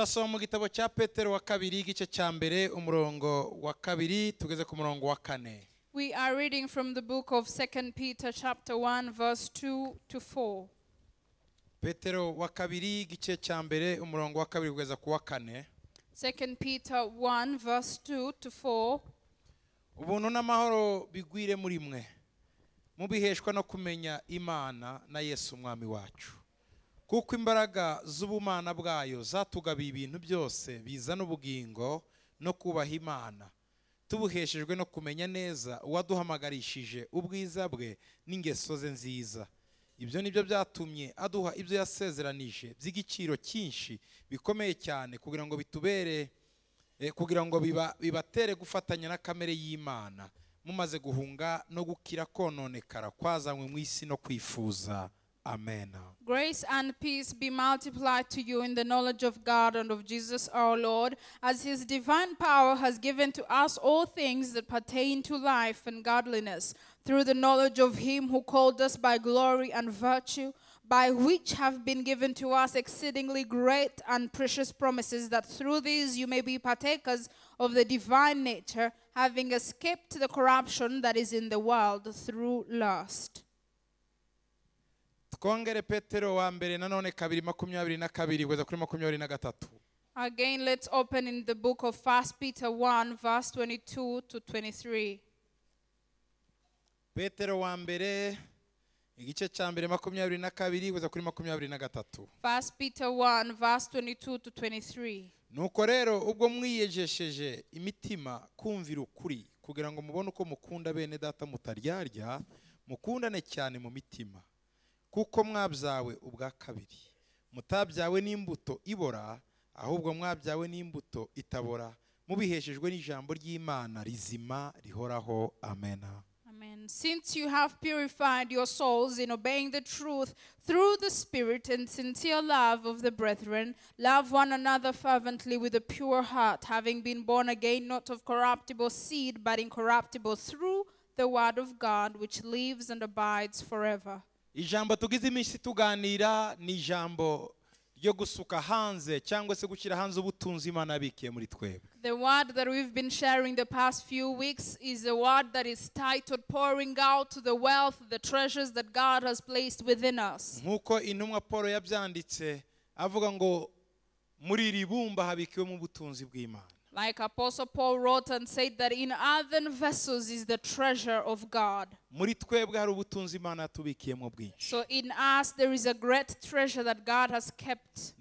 turasoma mu gitabo cya petero wa kabiri igice cya mbere umurongo wa kabiri tugeze ku murongo wa kane We are reading from the book of 2 Peter chapter 1 verse 2 to 4. Petero wa kabiri igice cya mbere umurongo wa kabiri kugeza ku wa kane. 2 Peter 1 verse 2 to 4. Ubuntu n'amahoro bigwire muri mwe mubiheshwa no kumenya Imana na Yesu umwami wacu. kuko imbaraga z'ubumana bwayo zatugabiye ibintu byose bizana ubugingo no kubaha imana tubuheshejwe no kumenya neza uwaduhamagarishije ubwiza bwe n'ingeso ze nziza ibyo ni byo byatumye aduha ibyo yasezeranije by'igiciro cyinshi bikomeye cyane kugira ngo bitubere eh, kugira ngo bibatere gufatanya na kamere y'imana mumaze guhunga no gukira kononekara kwazanywe mu isi no kwifuza Amen. Grace and peace be multiplied to you in the knowledge of God and of Jesus our Lord, as his divine power has given to us all things that pertain to life and godliness, through the knowledge of him who called us by glory and virtue, by which have been given to us exceedingly great and precious promises, that through these you may be partakers of the divine nature, having escaped the corruption that is in the world through lust. twongere petero wa mbere nanone kabiri makumyabiri na kabiri kugeza kuri makumyabiri na gatatu Again, let's open in the book of 1 Peter 1, verse 22 to 23. Petero wa mbere igice cya mbere makumyabiri na kabiri kugeza kuri makumyabiri na gatatu 1 Peter 1, verse 22 to 23. Nuko rero ubwo mwiyejesheje imitima kumvira ukuri kugira ngo mubone uko mukunda bene data mutaryarya mukundane cyane mu mitima kuko mwabyawe ubwa kabiri mutabyawe n'imbuto ibora ahubwo mwabyawe n'imbuto itabora mubiheshejwe n'ijambo ry'imana rizima rihoraho amena And since you have purified your souls in obeying the truth through the Spirit and sincere love of the brethren, love one another fervently with a pure heart, having been born again not of corruptible seed, but incorruptible through the Word of God, which lives and abides forever ijambo tugize iminsi tuganira ni ijambo ryo gusuka hanze cyangwa se gushyira hanze ubutunzi imana muri twebwe The word that we've been sharing the past few weeks is a word that is titled pouring out the wealth, the treasures that God has placed within us. nk'uko intumwa paul yabyanditse avuga ngo muri iri bumba habikiwemo ubutunzi bw'imana like Apostle Paul wrote and said that in earthen vessels is the treasure of God. So in us there is a great treasure that God has kept.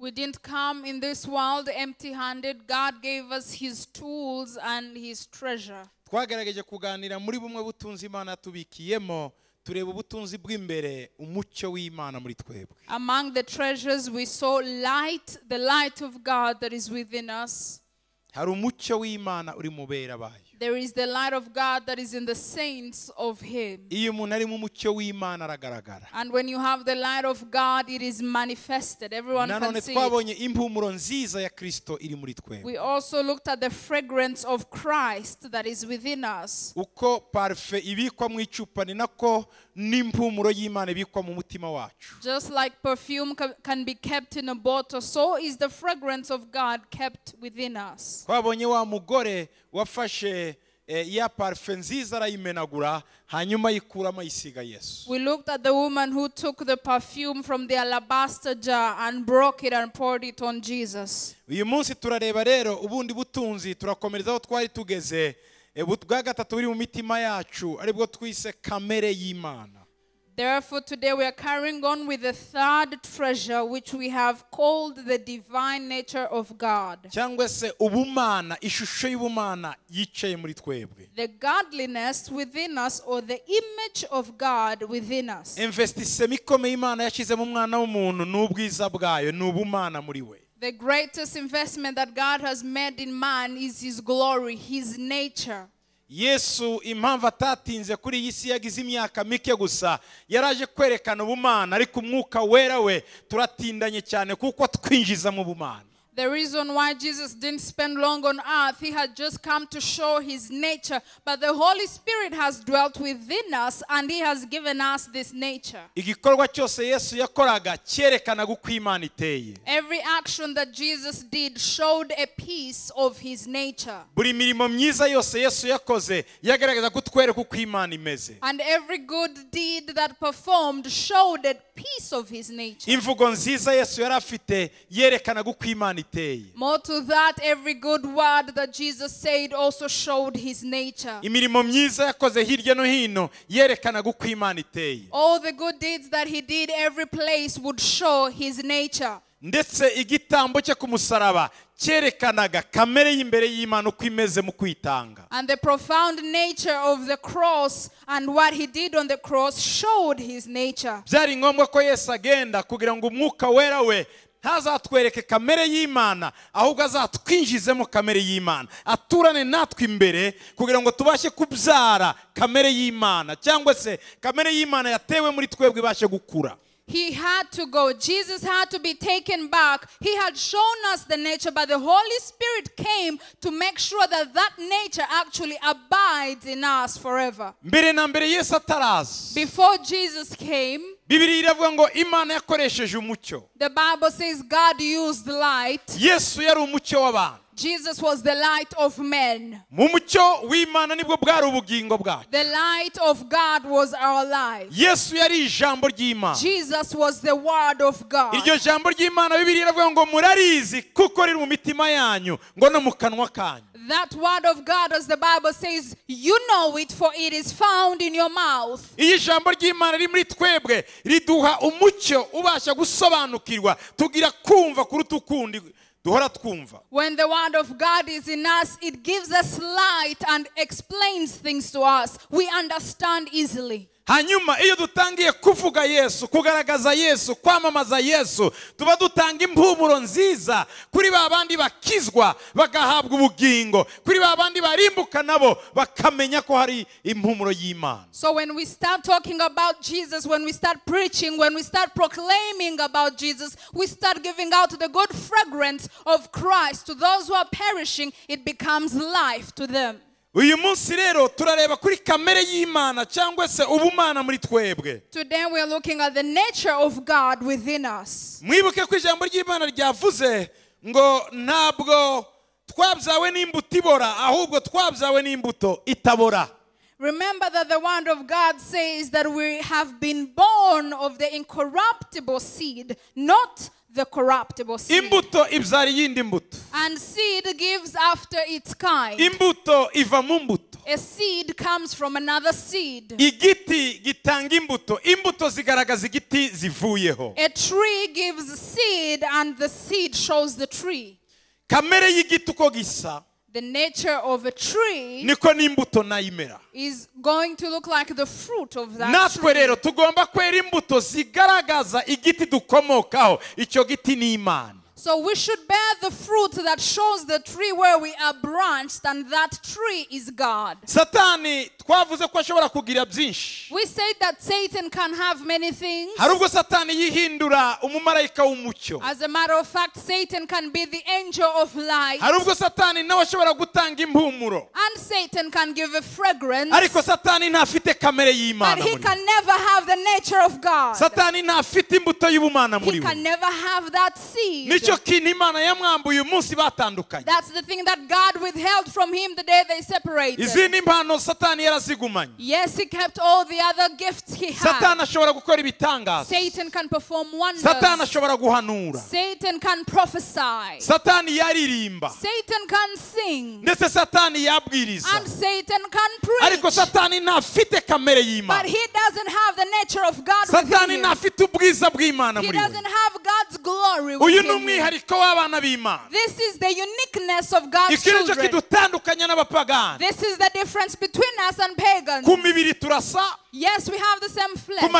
We didn't come in this world empty handed. God gave us His tools and His treasure. tureba ubutunzi bw'imbere umucyo w'imana muri twebwe among the treasures we saw light the light of god that is within us hari umucyo w'imana uri mu bera bayo There is the light of God that is in the saints of him. And when you have the light of God, it is manifested. Everyone can see it. We also looked at the fragrance of Christ that is within us. Just like perfume can be kept in a bottle, so is the fragrance of God kept within us. Eh, we looked at the woman who took the perfume from the alabaster jar and broke it and poured it on jesus uyu munsi turareba rero ubundi butunzi turakomereza aho twari tugeze eh, bwa gatatu buri mu mitima yacu aribwo twise kamere y'imana Therefore, today we are carrying on with the third treasure, which we have called the divine nature of God. The godliness within us, or the image of God within us. The greatest investment that God has made in man is his glory, his nature. yesu impamvu atatinze kuri iyi si yagize imyaka mike gusa yaraje kwerekana ubumana ariko umwuka wera we turatindanye cyane kuko twinjiza mu bumana The reason why Jesus didn't spend long on earth, he had just come to show his nature. But the Holy Spirit has dwelt within us and he has given us this nature. Every action that Jesus did showed a piece of his nature. And every good deed that performed showed a piece of his nature. More to that, every good word that Jesus said also showed his nature. All the good deeds that he did every place would show his nature. ndetse igitambo cye ku musaraba cyerekanaga kamere y'imbere y'imana uko imeze mu kwitanga and the profound nature of the cross and what he did on the cross showed his nature byari ngombwa ko yesu agenda kugira ngo umwuka wera we ntazatwereke kamere y'imana ahubwo azatwinjizemo kamere y'imana aturane natwe imbere kugira ngo tubashe kubyara kamere y'imana cyangwa se kamere y'imana yatewe muri twebwe ibashe gukura he had to go. Jesus had to be taken back. He had shown us the nature, but the Holy Spirit came to make sure that that nature actually abides in us forever. Before Jesus came, the bible says god used light yesu yari umucyo w'abantu Jesus was the light of men. The light of God was our life. Jesus was the word of God. That word of God, as the Bible says, you know it for it is found in your mouth when the word of god is in us it gives us light and explains things to us we understand easily hanyuma iyo dutangiye kuvuga yesu kugaragaza yesu kwamamaza yesu tuba dutanga impumuro nziza kuri ba bandi bakizwa bagahabwa ubugingo kuri ba bandi barimbuka nabo bakamenya ko hari impumuro y'imana so when we start talking about jesus when we start preaching when we start proclaiming about jesus we start giving out the good fragrance of christ to those who are perishing it becomes life to them uyu munsi rero turareba kuri kamere y'imana cyangwa se ubumana muri twebwe mwibuke ko ijambo ry'imana ryavuze ngo ntabwo twabyawe n'imbuto ibora ahubwo twabyawe n'imbuto itabora Remember that the word of God says that we have been born of the incorruptible seed, not the corruptible seed. imbuto ibyara mbuto and seed gives after its kind imbuto iva mu mbuto a seed comes from another seed igiti gitanga imbuto imbuto zigaragaza igiti zivuyeho a tree gives seed and the seed shows the tree kamere y'igiti uko gisa the nature of a tree is going to look like the fruit of that natwe rero tugomba kwera imbuto zigaragaza igiti dukomokaho icyo giti ni imana so we should bear the fruit that shows the tree where we are branched and that tree is God. Satani twavuze ko ashobora kugira byinshi. We say that Satan can have many things. Harubwo Satani yihindura umumarayika w'umucyo. As a matter of fact Satan can be the angel of light. Harubwo Satani nawe ashobora gutanga impumuro. And Satan can give a fragrance. Ariko Satani ntafite kamere y'Imana. But he can never have the nature of God. Satani ntafite imbuto y'ubumana muri we. He can never have that seed. That's the thing that God withheld from him the day they separated. Yes, he kept all the other gifts he satani had. Satan can perform wonders. Satan can prophesy. Satan can sing. ndetse satani And Satan can ariko preach. But he doesn't have the nature of God within him. He doesn't have God's glory within him. umwihariko w'abana b'imana This is the uniqueness of God's children. kidutandukanya n'abapagani This is the difference between us and pagans. ku mibiri turasa Yes, we have the same flesh. We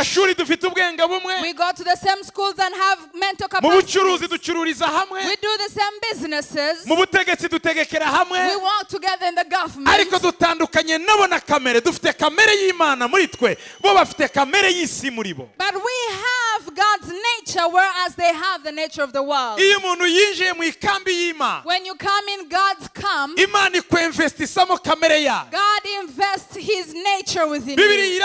go to the same schools and have mental capacity. We do the same businesses. We work together in the government. But we have God's nature, whereas they have the nature of the world. When you come in God comes. God invests His nature within you.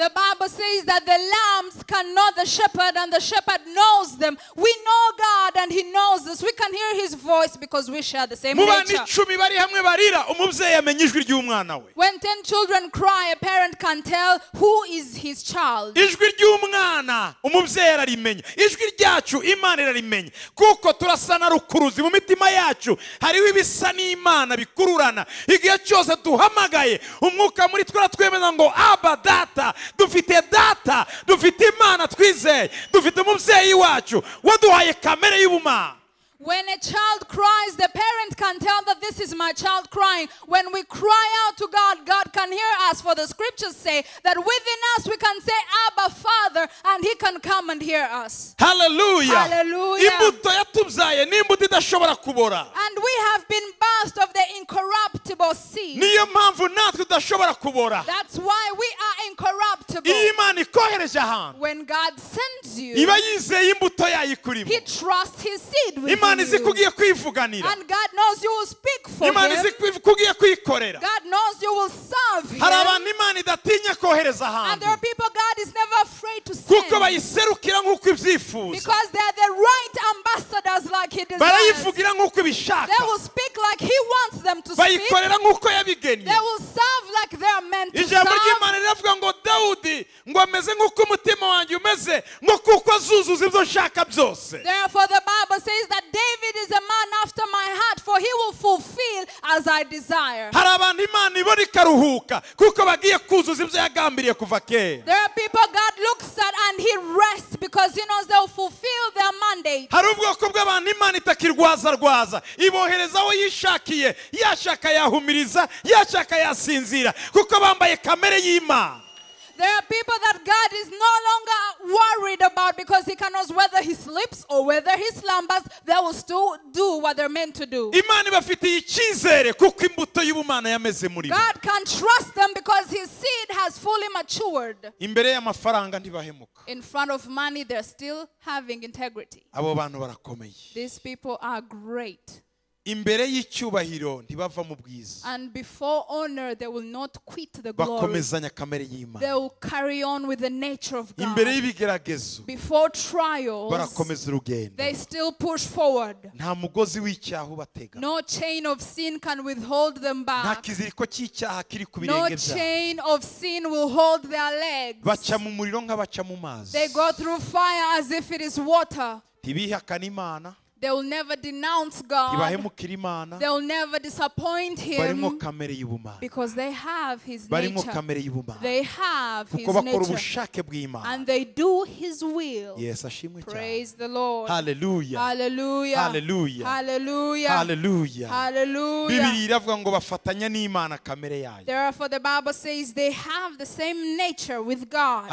The Bible says that the lambs can know the shepherd and the shepherd knows them. We know God and he knows us. We can hear his voice because we share the same nature. When ten children cry, a parent can tell who is his child. ijwi ry'umwana umubyeyi ararimenya ijwi ryacu kuko turasa na rukuruzi mu mitima yacu hariho ibisa n'imana bikururana igihe cyose duhamagaye umwuka muri twara twemeza ngo aba data dufite data dufite imana twizeye dufite umubyeyi wacu waduhaye kamere y'ubumana When a child cries, the parent can tell that this is my child crying. When we cry out to God, God can hear us. For the scriptures say that within us we can say, Abba, Father, and He can come and hear us. Hallelujah. Hallelujah. And we have been birthed of the incorruptible seed. That's why we are incorruptible. When God sends you, He trusts His seed with you imana izi ko ugiye kwivuganira imana izi ko ugiye kwikorera hari abantu imana idatinya kohereza ahantu kuko bayiserukira nk'uko ibyifuza barayivugira nk'uko ibishaka bayikorera nk'uko yabigennye ijambo ry'imana riravuga ngo dawudi ngo ameze nk'uko umutima wanjye umeze ngo kuko azuzuza ibyo nshaka byose Therefore, the Bible says that David is a man after my heart, for he will fulfill as I desire. hari abantu imana ibona ikaruhuka kuko bagiye kuzuza ibyo yagambiriye kuva There are people God looks at and he rests because he knows they'll fulfill their mandate. hari ubwoko bw'abantu imana itakirwazarwaza ibohereza yishakiye yashaka yahumiriza yashaka yasinzira kuko bambaye kamere y'imana There are people that God is no longer worried about because He cannot whether He sleeps or whether He slumbers, they will still do what they're meant to do. God can trust them because His seed has fully matured. In front of money, they're still having integrity. These people are great imbere y'icyubahiro ntibava mu bwiza and before honor they will not quit the glory bakomezanya kamere y'imana they will carry on with the nature of god imbere y'ibigeragezo before trials barakomeza urugendo they still push forward nta mugozi w'icyaha ubatega no chain of sin can withhold them back nta kiziriko cy'icyaha kiri ku birenge byabo no chain of sin will hold their legs baca mu muriro nk'abaca mu mazi they go through fire as if it is water ntibihakane imana they will never denounce God. They will never disappoint Him because they have His nature. They have His nature. And they do His will. Yes, Praise the Lord. Hallelujah. Hallelujah. Hallelujah. Hallelujah. Hallelujah. Hallelujah. Therefore the Bible says they have the same nature with God.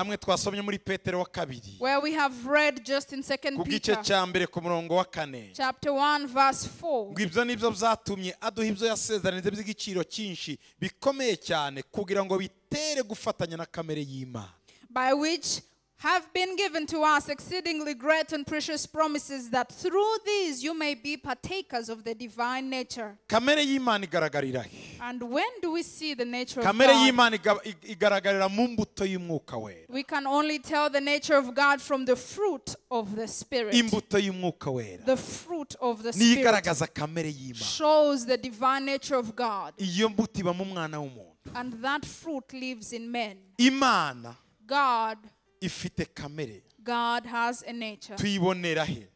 Where we have read just in 2 Peter. kane ngo ibyo nibyo byatumye aduha ibyo yasezeranije by'igiciro cyinshi bikomeye cyane kugira ngo bitere gufatanya na kamere y'imana have been given to us exceedingly great and precious promises that through these you may be partakers of the divine nature. And when do we see the nature of God? We can only tell the nature of God from the fruit of the Spirit. The fruit of the Spirit shows the divine nature of God. And that fruit lives in men. God ifite kamere tuyibonera he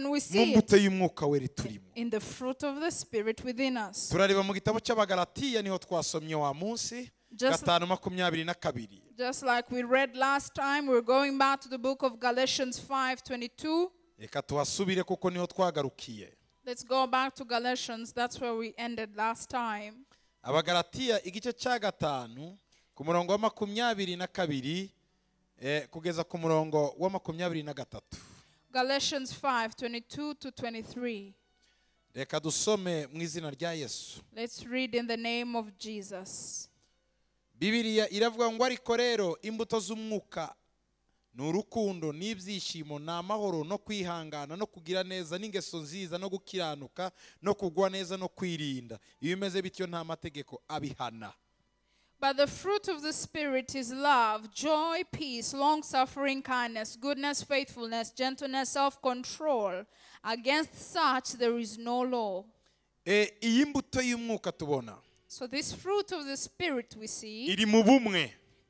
mu mbuto y'umwuka we riturimo turareba mu gitabo cy'abagalatiya niho twasomye wa munsi gatanu makumyabiri na kabiri just like we read last time, we're going back to the book of Galatians 5:22. reka tuhasubire kuko niho twagarukiye Let's go back to Galatians. That's where we ended last time. abagalatiya igice cya gatanu ku murongo wa makumyabiri na kabiri Eh, kugeza ku murongo wa makumyabiri na gatatu reka dusome mu izina rya yesu let's bibiriya iravuga ngo ariko rero imbuto z'umwuka ni urukundo n'ibyishimo ni amahoro no kwihangana no kugira neza n'ingeso nziza no gukiranuka no kugwa neza no kwirinda iyo umeze bityo nta mategeko abihana But the fruit of the Spirit is love, joy, peace, long suffering, kindness, goodness, faithfulness, gentleness, self control. Against such there is no law. so this fruit of the spirit we see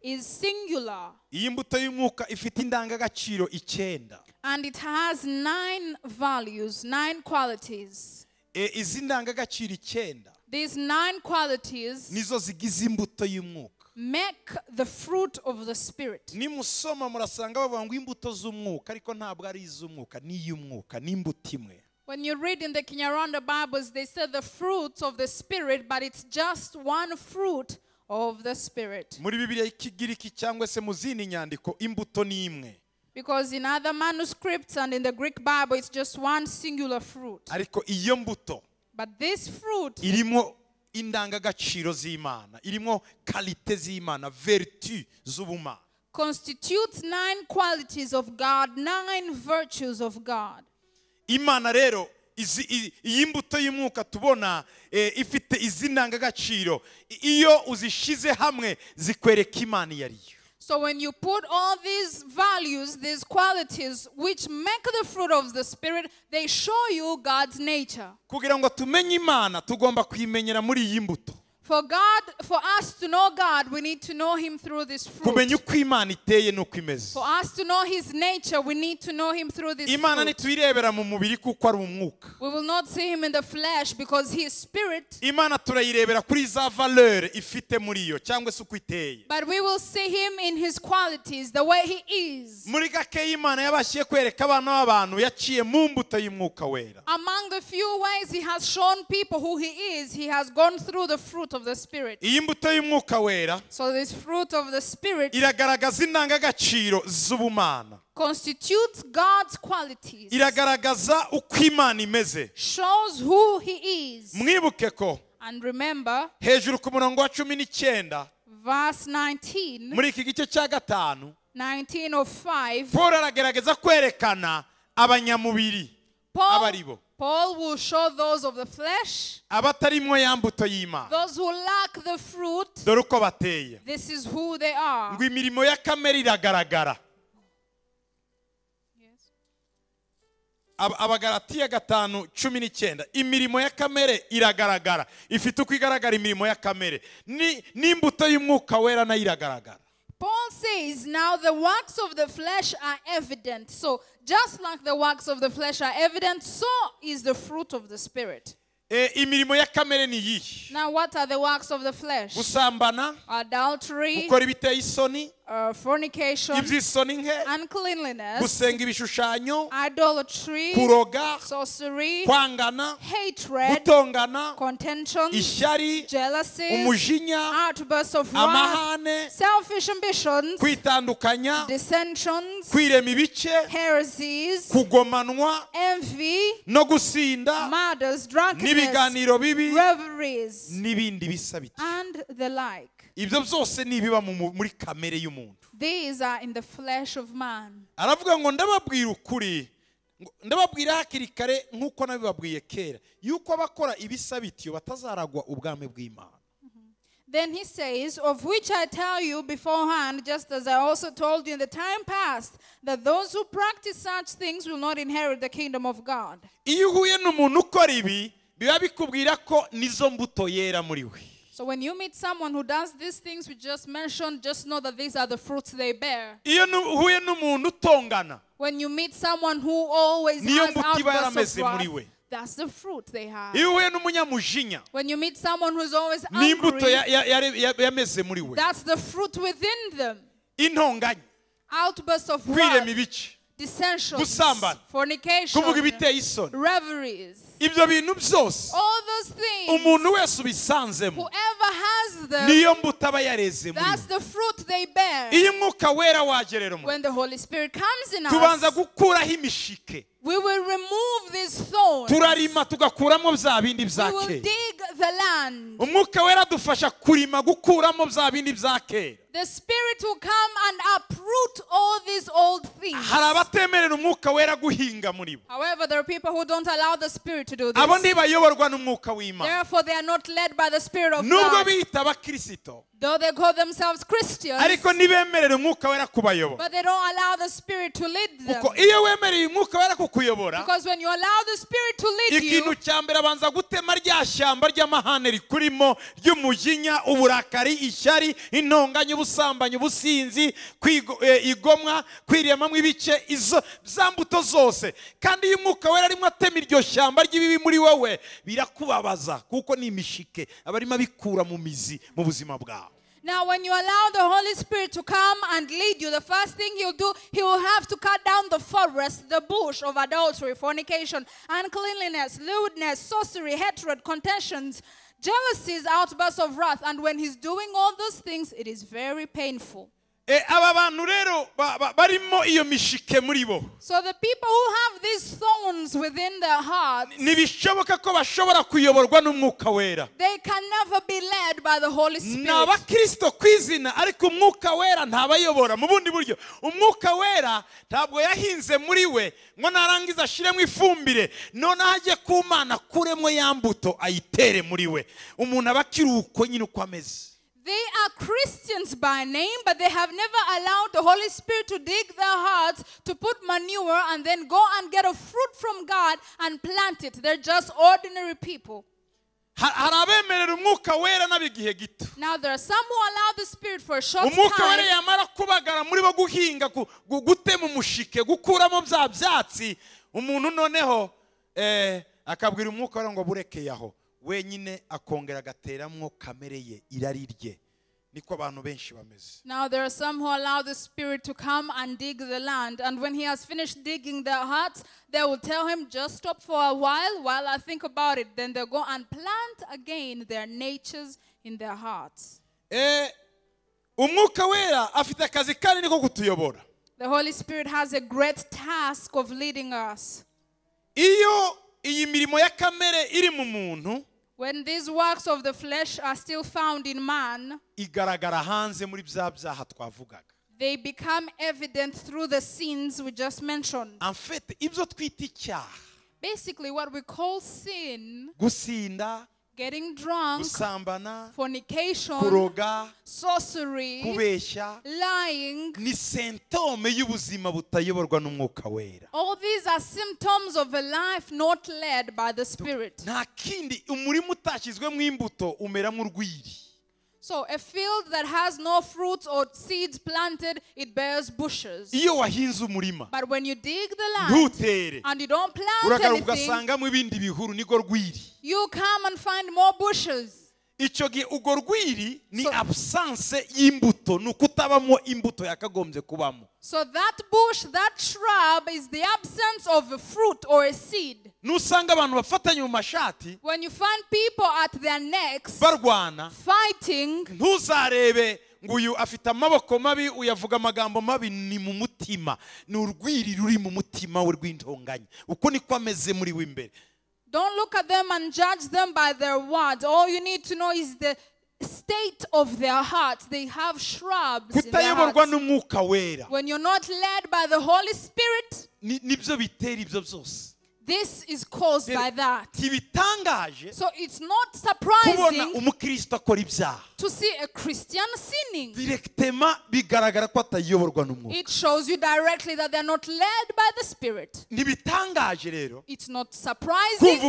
is singular and it has nine values nine qualities these nine qualities nizo zigize imbuto y'umwuka make the fruit of the spirit nimusoma murasanga bavuga ngo imbuto z'umwuka ariko ntabwo ari iz'umwuka ni iy'umwuka ni imbuto imwe When you read in the Kinyarwanda Bibles, they say the fruits of the Spirit, but it's just one fruit of the Spirit. Because in other manuscripts and in the Greek Bible, it's just one singular fruit. irimo indangagaciro z'imana irimo karite z'imana veritu z'ubumana constitutes nine qualities of God, nine virtues of God. imana rero iyi mbuto y'umwuka tubona eh, ifite izi ndangagaciro iyo uzishyize hamwe zikwereka imana iyo ariyo So when you put all these values, these qualities which make the fruit of the spirit, they show you God's nature. kugira ngo tumenye imana tugomba kuyimenyera muri iyi mbuto for God, for us to know God, we need to know Him through this fruit. For us to know His nature, we need to know Him through this fruit. We will not see Him in the flesh because He is spirit, but we will see Him in His qualities, the way He is. Among the few ways He has shown people who He is, He has gone through the fruit of the spirit iyi mbuto y'umwuka wera so this fruit of the spirit iragaragaza indangagaciro z'ubumana constitutes God's qualities. iragaragaza uko imana imeze shows who he is mwibuke ko and remember hejuru ku murongo wa cumi n'icyenda verse 19 muri iki gice cya gatanu 19 of 5 paul aragerageza kwerekana abanyamubiri abaribo Paul will show those of the flesh, those who lack the fruit, this is who they are. Yes. imirimo ya kamere iragaragara abagaratiya gatanu cumi n'icyenda imirimo ya kamere iragaragara ifite uko igaragara imirimo ya kamere n'imbuto y'umwuka wera nayo iragaragara Paul says, now the works of the flesh are evident. So, just like the works of the flesh are evident, so is the fruit of the Spirit. Eh, now, what are the works of the flesh? Adultery. Uh, fornication, ibyisoninke idolatry, ibishushanyo kuroga kwangana gutongana ishyari umujinya amahane kwitandukanya kwirema ibice kugomanwa no gusinda n'ibiganiro bibi n'ibindi bisa bityo ibyo byose ni ibiba muri kamere y'umuntu aravuga ngo ndababwira ukuri ndababwira hakiri kare nk'uko nabibabwiye kera yuko abakora ibisa bityo batazaragwa ubwami bw'imana mm-hmm. Then he says, Of which I tell you beforehand, just as I also told you in the time past, that those who practice such things will not inherit the kingdom of God. ibi biba bikubwira ko nizo mbuto yera muri we So when you meet someone who does these things we just mentioned, just know that these are the fruits they bear. When you meet someone who always has that's the fruit they have. When you meet someone who's always angry, that's the fruit within them. Outbursts of wrath, dissensions, fornication, reveries, ibyo bintu byose umuntu wese ubisanzemo niyo mbuto aba yareze iyo umwuka wera wagerera tubanza gukuraho imishike turarima tugakuramo bya bindi bya kera umwuka wera adufasha kurima gukuramo the Spirit will come and uproot all these old things. However, there are people who don't allow the Spirit to do this. Therefore, they are not led by the Spirit of God. Though they call themselves Christians, ariko ntibemerera umwuka wera kubayobora kuko iyo wemereye umwuka wera kukuyobora ikintu cya mbere abanza gutema rya shyamba ry'amahane rikurimo ry'umujinya uburakari ishyari intonganya ubusambanyi ubusinzi e, igomwa kwiremamo ibice izo za mbuto zose kandi iyo umwuka wera arimo atema iryo shyamba ry'ibibi muri wowe birakubabaza kuko ni imishike aba abikura mu mizi mu buzima bwawe Now, when you allow the Holy Spirit to come and lead you, the first thing you do, He will have to cut down the forest, the bush of adultery, fornication, uncleanliness, lewdness, sorcery, hatred, contentions, jealousies, outbursts of wrath. And when He's doing all those things, it is very painful. Eh, aba bantu rero barimo iyo mishike muri bo ntibishoboka ko bashobora kuyoborwa n'umwuka wera ni abakirisito ku izina ariko umwuka wera ntabayobora mu bundi buryo umwuka wera ntabwo yahinze muri we ngo narangiza ashyiremo ifumbire noneho ajye ku mana akuremo ya mbuto ayitere muri we umuntu aba akiri uko nyine uko ameze They are Christians by name, but they have never allowed the Holy Spirit to dig their hearts to put manure and then go and get a fruit from God and plant it. They're just ordinary people. Now there are some who allow the spirit for a short time wenyine akongera kamere ye irari rye niko abantu benshi bameze now there are some who allow the spirit to come and dig the land and when he has finished digging their hearts they will tell him just stop for a while while i think about it then they go and plant again their natures in their hearts umwuka wera afite akazi kanini ko kutuyobora the holy spirit has a great task of leading us iyo iyi mirimo ya kamere iri mu muntu igaragara hanze muri bya byaha twavugaga they become evident through the sins we just mentioned basically what we call sin gusinda getting drunk, gusambana fornication, kuroga sorcery, kubeshya lying ni sentome y'ubuzima butayoborwa n'umwuka wera all these are symptoms of a life not led by the spirit nta kindi umurima utashyizwemo imbuto umeramo urwiri so a field that has no fruits or seeds planted, it bears bushes. iyo wahinze umurima But when you dig the land and you don't plant anything, you come and find more bushes. icyo gihe urwo rwiri ni So- absence y'imbuto imbuto ni ukutabamo imbuto yakagombye kubamo so that bush that shrub is the absence of a fruit or a seed nusanga abantu bafatanye mu mashati when you find people at their necks barwana fighting ntuzarebe ngo uyu afite amaboko mabi uyavuga amagambo mabi ni mu mutima ni urwiri ruri mu mutima we rw'intonganya uko niko ameze muri we imbere Don't look at them and judge them by their words. All you need to know is the state of their hearts, they have shrubs. In their When you're not led by the Holy Spirit, this is caused by that. So it's not surprising to see a Christian sinning. It shows you directly that they're not led by the Spirit. It's not surprising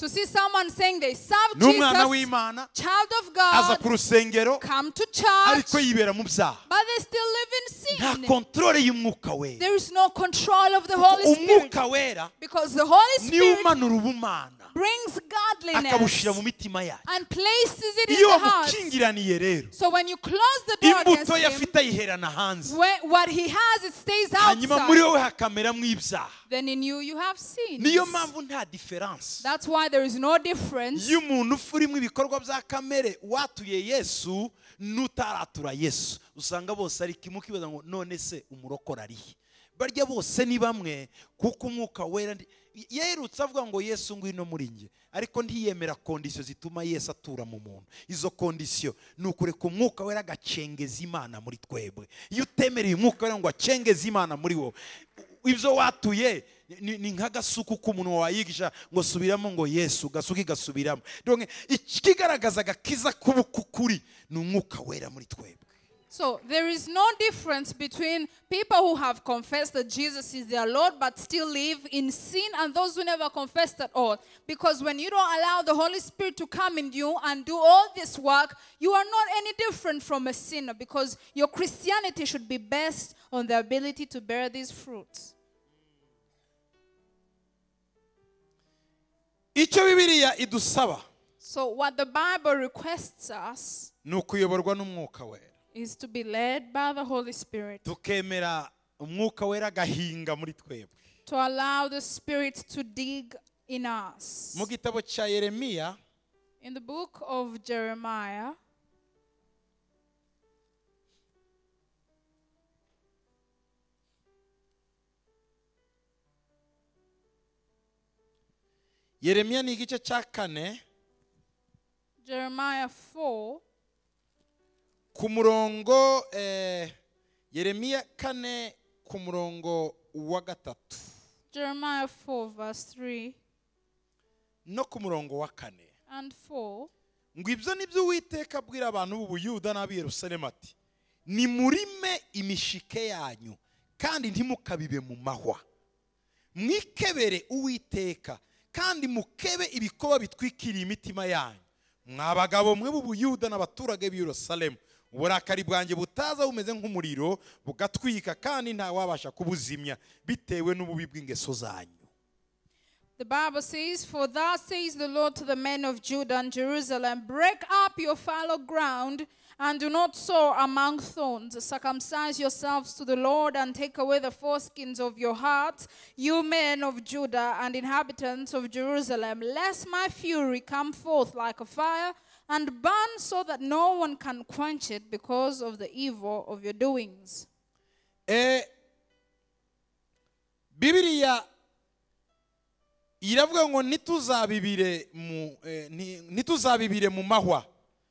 to see someone saying they serve n'umwana w'imana aza ku rusengero ariko yibera mu byaha nta kontorore the Holy Spirit. wera niwo umanura ubumana brings godliness and places it in the heart. So when you close the door against him, what he has, it stays outside. Then in you, you have seen. That's why there is no difference. iyo umuntu ufa urimo ibikorwa n'utaratura yesu usanga bose ngo none se umurokora arihe barya bose ni bamwe kuko umwuka wera ndi- yerutse avuga ngo yesu ngwino muri njye ariko ntiyemera kondisiyo zituma yesu atura mu muntu izo kondisiyo ni ukureka umwuka wera agacengeza imana muri twebwe iyo utemereye umwuka wera ngo acengeze imana muri wowe ibyo watuye ni nk'agasuku k'umuntu wayigisha ngo subiramo ngo yesu gasuke gasubiramo ikigaragaza agakiza k'ubukukuri ni umwuka wera muri twebwe So there is no difference between people who have confessed that Jesus is their Lord but still live in sin and those who never confessed at all. Because when you don't allow the Holy Spirit to come in you and do all this work, you are not any different from a sinner because your Christianity should be based on the ability to bear these fruits. icyo bibiliya idusaba so what the bible requests us ni ukuyoborwa n'umwuka is to be led by the Holy Spirit. to allow the Spirit to dig in us. In the book of Jeremiah, ni Jeremiah 4, ku murongo eh, yeremiya kane ku murongo wa gatatu no ku murongo wa kane andi ngo ibyo ni byo uwiteka abwira abantu b'ubuyuda n'ab'iyerusalemu ati ni murime imishike yanyu kandi ntimukabibe mu mahwa mwikebere uwiteka kandi mukebe ibikoba bitwikiriye imitima yanyu mwa bagabo mwe b'ubuyuda n'abaturage b'i yerusalemu uburakari bwanjye butaza bumeze nk'umuriro bugatwika kandi kubuzimya bitewe n'ububi bw'ingeso zanyu The Bible says, For thus says the Lord to the men of Judah and Jerusalem, Break up your fallow ground and do not sow among thorns. Circumcise yourselves to the Lord and take away the foreskins of your hearts, you men of Judah and inhabitants of Jerusalem, lest my fury come forth like a fire and burn so that no one can quench it because of the evil of your doings. Bibiliya iravuga ngo mu mu mahwa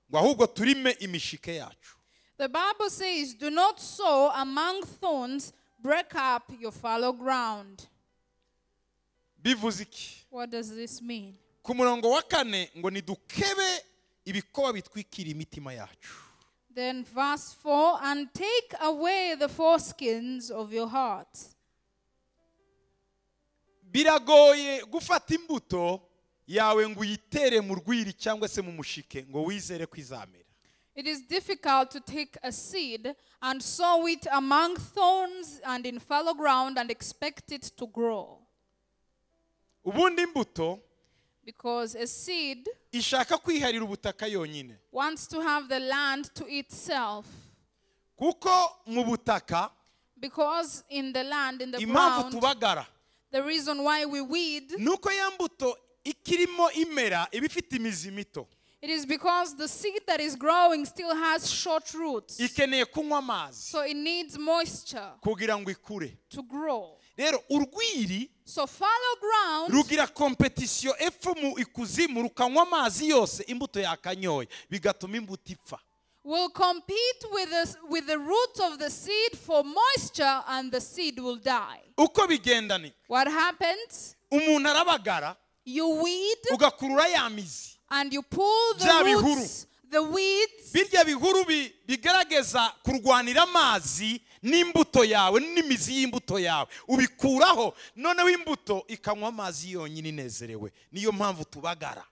ngo ahubwo turime imishike yacu. The Bible says, do not sow among thorns, break up your fallow ground. Bivuze iki? What does this mean? wa kane ngo nidukebe ibikoba bitwikira imitima yacu Then verse 4 and take away the foreskins of your heart. Biragoye gufata imbuto yawe ngo uyitere mu rwiri cyangwa se mu mushike ngo wizere ko It is difficult to take a seed and sow it among thorns and in fallow ground and expect it to grow. Ubundi imbuto because a seed ishaka kwiharira ubutaka yonyine wants to have the land to itself kuko mu butaka because in the land in the impamvu tubagara the reason why we weed nuko ya mbuto ikirimo imera iba ifite imizi mito It is because the seed that is growing still has short roots. So it needs moisture to grow. rero urwiri so follow ground rugira kompetisiyo epfo mu ikuzimu rukanywa amazi yose imbuto yakanyoye bigatuma imbuto ipfa will compete with the, with the roots of the seed for moisture and the seed will die uko bigenda ni what happens umuntu arabagara you weed ugakurura ya mizi and you pull the roots the weeds birya bihuru bigerageza kurwanira amazi n'imbuto yawe n'imizi y'imbuto yawe ubikuraho noneho imbuto ikanywa amazi yonyine inezerewe niyo mpamvu tubagara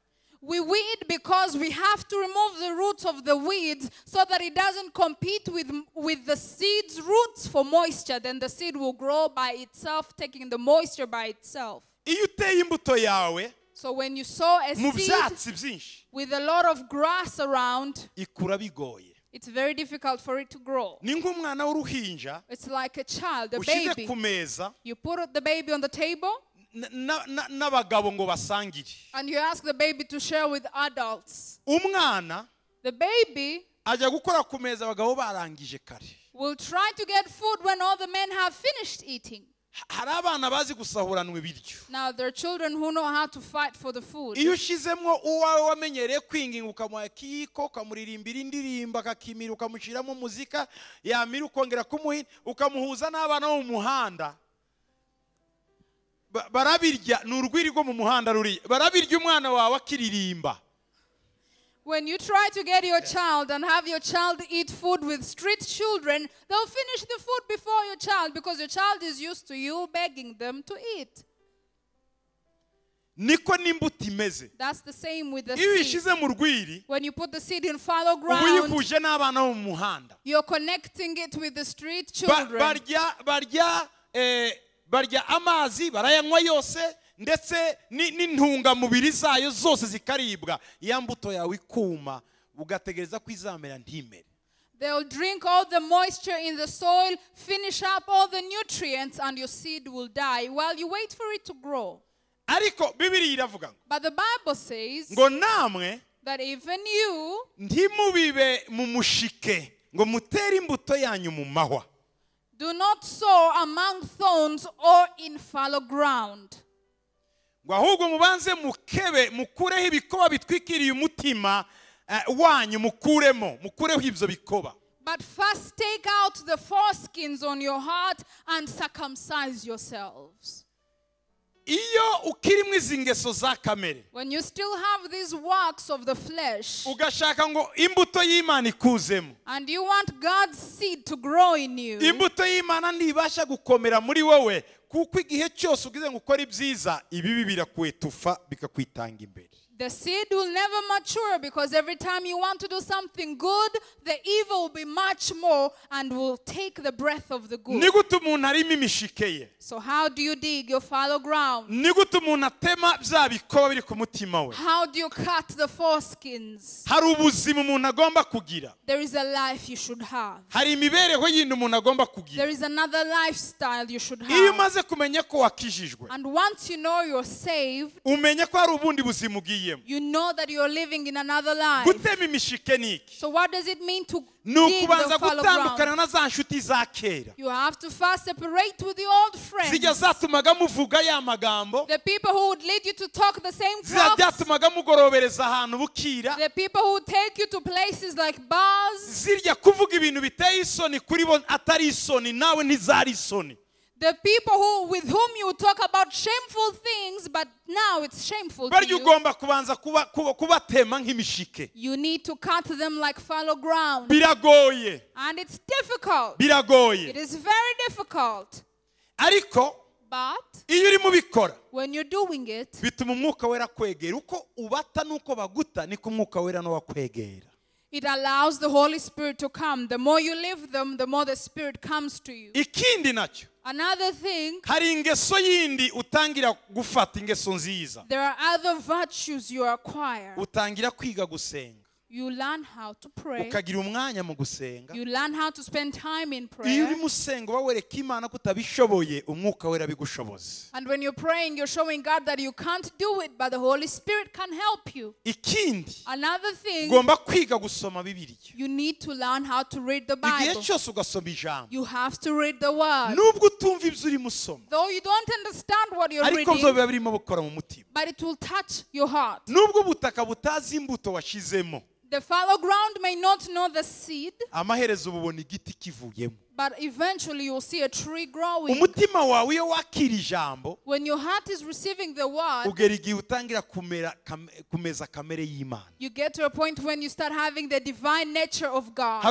We weed because we have to remove the roots of the weeds so that it doesn't compete with, with the seed's roots for moisture. Then the seed will grow by itself, taking the moisture by itself. So when you sow a seed with a lot of grass around, it's very difficult for it to grow. It's like a child, a baby. You put the baby on the table n'abagabo ngo basangire and you ask the baby to share with adults. umwana The baby ajya gukora ku meza abagabo barangije kare will try to get food when all the men have finished eating. hari abana bazi gusahuranwa ibiryo iyo ushyizemo uwawe wamenyereye kwinginga ukamuha kiko ukamuririmbira indirimbo akakimira ukamushyiramo muzika yamira ukongera kumuhina ukamuhuza n'abana bo mu muhanda barabirya ni urwiri rwo mu muhanda ruriya barabirya umwana wawe akiririmba When you try to get your child and have your child eat food with street children, they'll finish the food before your child because your child is used to you begging them to eat. That's the the same with seed. When you put the seed in fallow ground, you're connecting it with the street children. Eh, ndetse n'intungamubiri zayo zose zikaribwa ya mbuto yawe ikuma ugategereza ko izamera ntimere They will drink all the moisture in the soil, finish up all the nutrients, and your seed will die while you wait for it to grow. But the Bible says that even you Do not sow among thorns or in fallow ground. ngo ahubwo mubanze mukebe mukureho ibikoba bitwikiriye umutima eh, wanyu mukuremo mukureho ibyo bikoba But first take out the foreskins on your heart and circumcise yourselves. iyo ukirimo izi ngeso za kamere ugashaka ngo imbuto y'imana ikuzemo imbuto y'imana ntibasha gukomera muri wowe kuko igihe cyose ubwize ngo ukore ibyiza ibibi birakwetufa bikakwitanga imbere The seed will never mature because every time you want to do something good, the evil will be much more and will take the breath of the good. So, how do you dig your fallow ground? How do you cut the foreskins? There is a life you should have. There is another lifestyle you should have. And once you know you're saved, you know that you are living in another life so what does it mean to ni the gutandukana ground? you have to first separate with the old friends the people who would lead you to talk the same zijya the people who take you to places like bars atari the people who, with whom you talk about shameful things, but now it's shameful to you. you need to cut them like fallow ground and it's difficult it is very difficult but when you're doing it It allows the Holy Spirit to come. The more you leave them, the more the Spirit comes to you. Another thing, hari ingeso yindi utangira gufata ingeso nziza there are other virtues you acquire utangira kwiga gusenga you learn how to pray you learn how to spend time in prayer and when you're praying you're showing god that you can't do it but the holy spirit can help you another thing you need to learn how to read the bible you have to read the word though you don't understand what you're reading but it will touch your heart the fallow ground may not know the seed. amaherezo igiti kivuyemo but eventually you'll see a tree growing. When your heart is receiving the word, you get to a point when you start having the divine nature of God.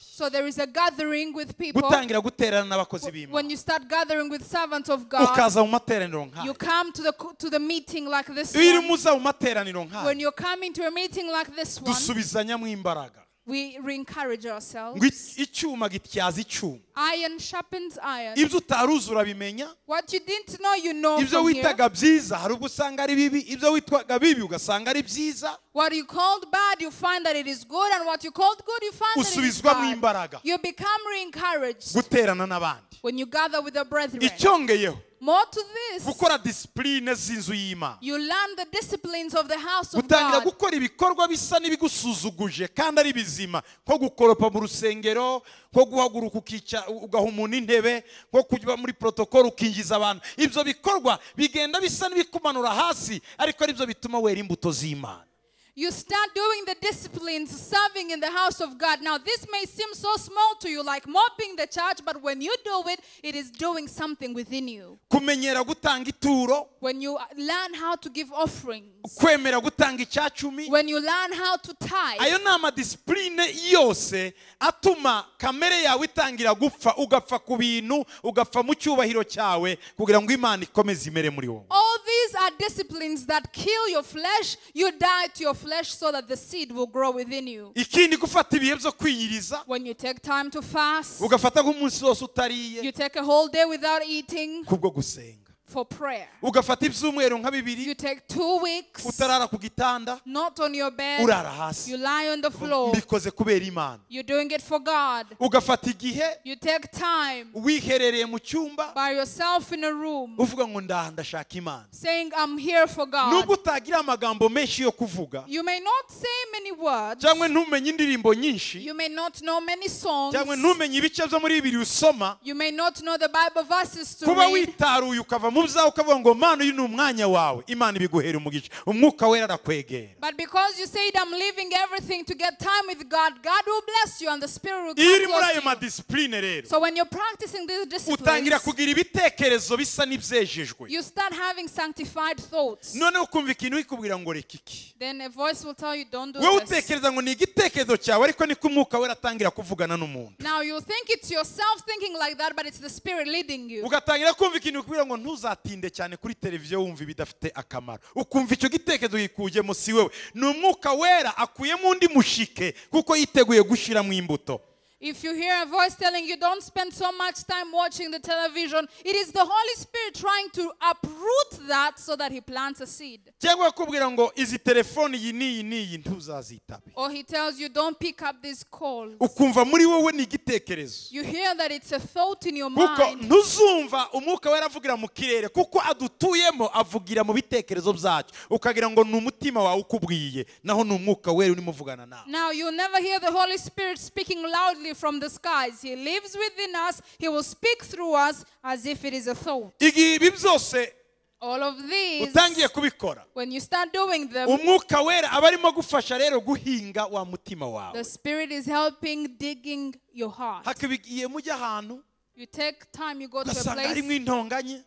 So there is a gathering with people. When you start gathering with servants of God, you come to the to the meeting like this one. When you're coming to a meeting like this one, we re-encourage ourselves. iron sharpens iron what you didn't know you know ibyo what you called bad you find that it is good and what you called good you find that it is bad you become re-encouraged when you gather with the brethren more to this gukora disipurine z'inzu y'imana gutangira gukora ibikorwa bisa n'ibigusuzuguje kandi ari bizima nko gukoropa mu rusengero nko guhaguruka ugaha umuntu intebe nko kujya muri protokolo ukingiza abantu ibyo bikorwa bigenda bisa n'ibikumanura hasi ariko ari byo bituma wera imbuto z'imana you start doing the disciplines, serving in the house of God. Now, this may seem so small to you, like mopping the church, but when you do it, it is doing something within you. When you learn how to give offerings, when you learn how to tithe, yose atuma gupfa kugira all these are disciplines that kill your flesh you die to your flesh flesh so that the seed will grow within you. When you take time to fast, you take a whole day without eating for prayer. You take two weeks, not on your bed. You lie on the floor. mbikoze You're doing it for God. You take time by yourself in a room, saying, I'm here for God. You may not say many words. You may not know many songs. You may not know the Bible verses to read mu buzaza ukavuga ngo mana uyu ni umwanya wawe imana ibiguhera umugisha umwuka wera arakwegera iyo uri muri ayo madisipurine rero utangira kugira ibitekerezo bisa n'ibyejejwe noneho ukumva ikintu ikubwira ngo reka iki wowe utekereza ngo ni igitekerezo cyawe ariko niko umwuka wera atangira kuvugana n'umuntu ugatangira kumva ikintu ikubwira ngo ntuza uzatinde cyane kuri televiziyo wumva ibidafite akamaro ukumva icyo gitekerezo gikujyemo si wowe ni umwuka wera akuyemo undi mushike kuko yiteguye gushyiramo imbuto If you hear a voice telling you don't spend so much time watching the television, it is the Holy Spirit trying to uproot that so that he plants a seed. Or he tells you don't pick up this call. You hear that it's a thought in your mind. Now you never hear the Holy Spirit speaking loudly from the skies. He lives within us. He will speak through us as if it is a thought. All of these, when you start doing them, the Spirit is helping digging your heart. You take time, you go to a place.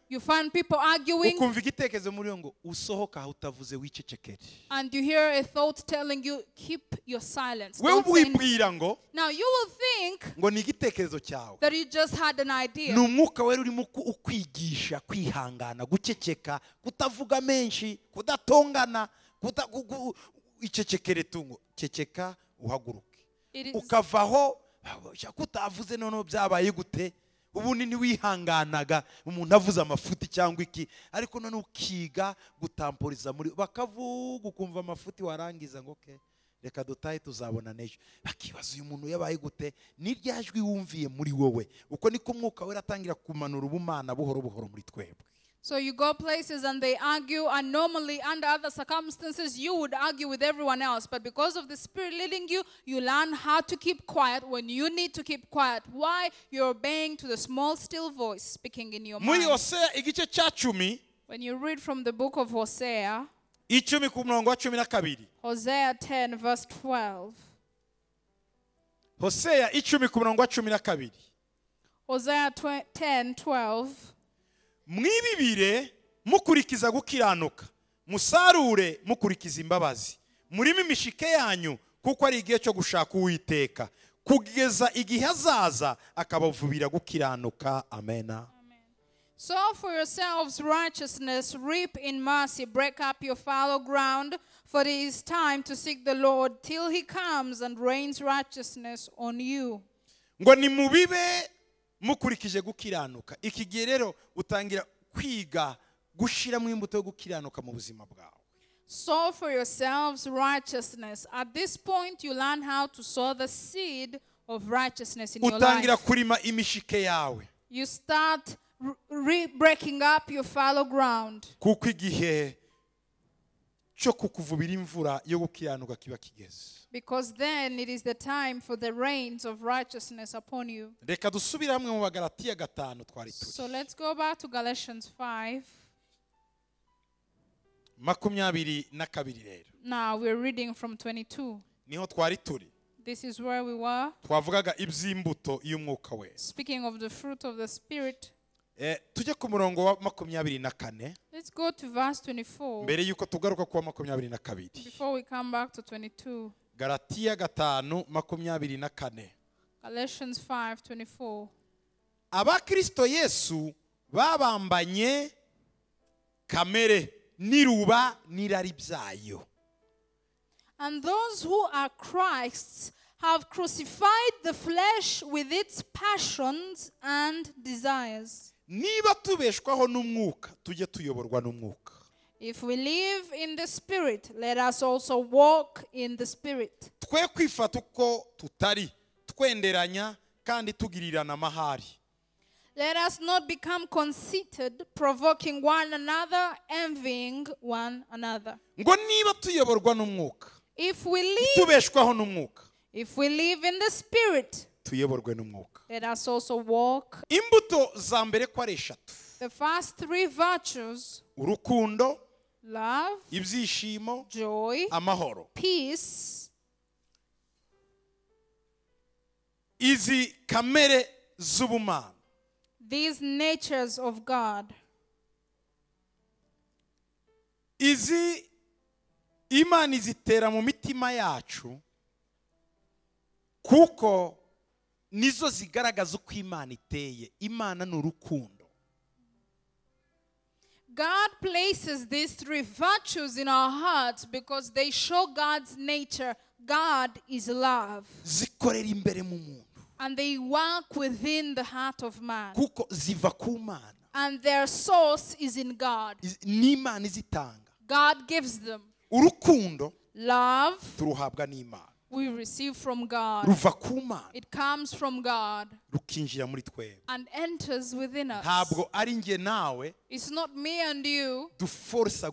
You find people arguing. And you hear a thought telling you, keep your silence. Now you will think that you just had an idea. icecekere ukavaho kutavuze noneho byabaye gute ubundi ntiwihanganaga umuntu avuze amafuti cyangwa iki ariko none ukiga gutampuriza muri bakavuga ukumva amafuti warangiza ngo ke reka dutahe tuzabona n'ejo bakibaza uyu muntu yabaye gute niryo jwi wumviye muri wowe uko niko umwuka we aratangira kumanura ubumana buhoro buhoro muri twebwe So you go places and they argue, and normally under other circumstances, you would argue with everyone else. But because of the Spirit leading you, you learn how to keep quiet when you need to keep quiet. Why? You're obeying to the small, still voice speaking in your mind. When you read from the book of Hosea, Hosea 10, verse 12. Hosea 10, 12. mwibibire mukurikiza gukiranuka musarure mukurikiza imbabazi murimo imishike yanyu kuko ari igihe cyo gushaka uwiteka kugeza igihe azaza akabavubira gukiranuka amena So for yourselves righteousness, reap in mercy, break up your fallow ground, for it is time to seek the Lord till he comes and rains righteousness on you. ngo nimubibe mukurikije gukiranuka iki gihe rero utangira kwiga gushyiramo imbuto yo gukiranuka mu buzima bwawe sow for yourselves righteousness at this point you learn how to sow the seed of righteousness in your life utangira kurima imishike yawe you start re breaking up your fallow ground kuko igihe because then it is the time for the rains of righteousness upon you so let's go back to galatians 5 now we're reading from 22 This is where we were. Speaking of the fruit of the Spirit. Eh, tujye ku murongo wa makumyabiri na kane mbere y'uko tugaruka kuwa makumyabiri na kabiri garatiya gatanu makumyabiri na kane abakristo yesu babambanye kamere n'iruba n'irari byayo And those who are Christ's have crucified the flesh with its passions and desires. niba tubeshwaho n'umwuka tujye tuyoborwa n'umwuka if we live in the spirit let us also walk in the spirit twe kwifata uko tutari twenderanya kandi tugirirana amahari let us not become conceited provoking one another envying one another ngo niba tuyoborwa n'umwuka if we live tubeshwaho n'umwuka if we live in the spirit tuyoborwe n'umwuka Let us also walk. imbuto za mbere ko ari eshatu The first three virtues, urukundo love, ibyishimo joy, amahoro peace, izi kamere z'ubumana these natures of God, izi imana izitera mu mitima yacu kuko nizo zigaragaza uko imana iteye imana ni urukundo God places these three virtues in our hearts because they show God's nature. God is love. And they work within the heart of man. And their source is in God. God gives them love, through n'imana we receive from God. It comes from God and enters within us. It's not me and you who force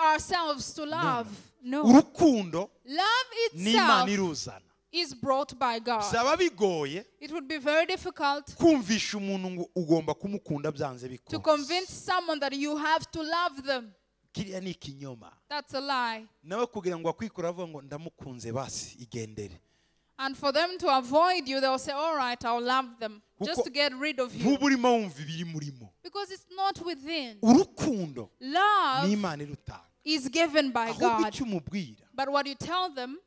ourselves to love. No. Love itself is brought by God. It would be very difficult to convince someone that you have to love them kiriya ni ikinyoma nawe kugira ngo ngo ndamukunze basi igendere And for them to avoid you, they'll say, All right, I'll love them just to get rid of you. Because it's not within. Love is given by God. But what you tell them,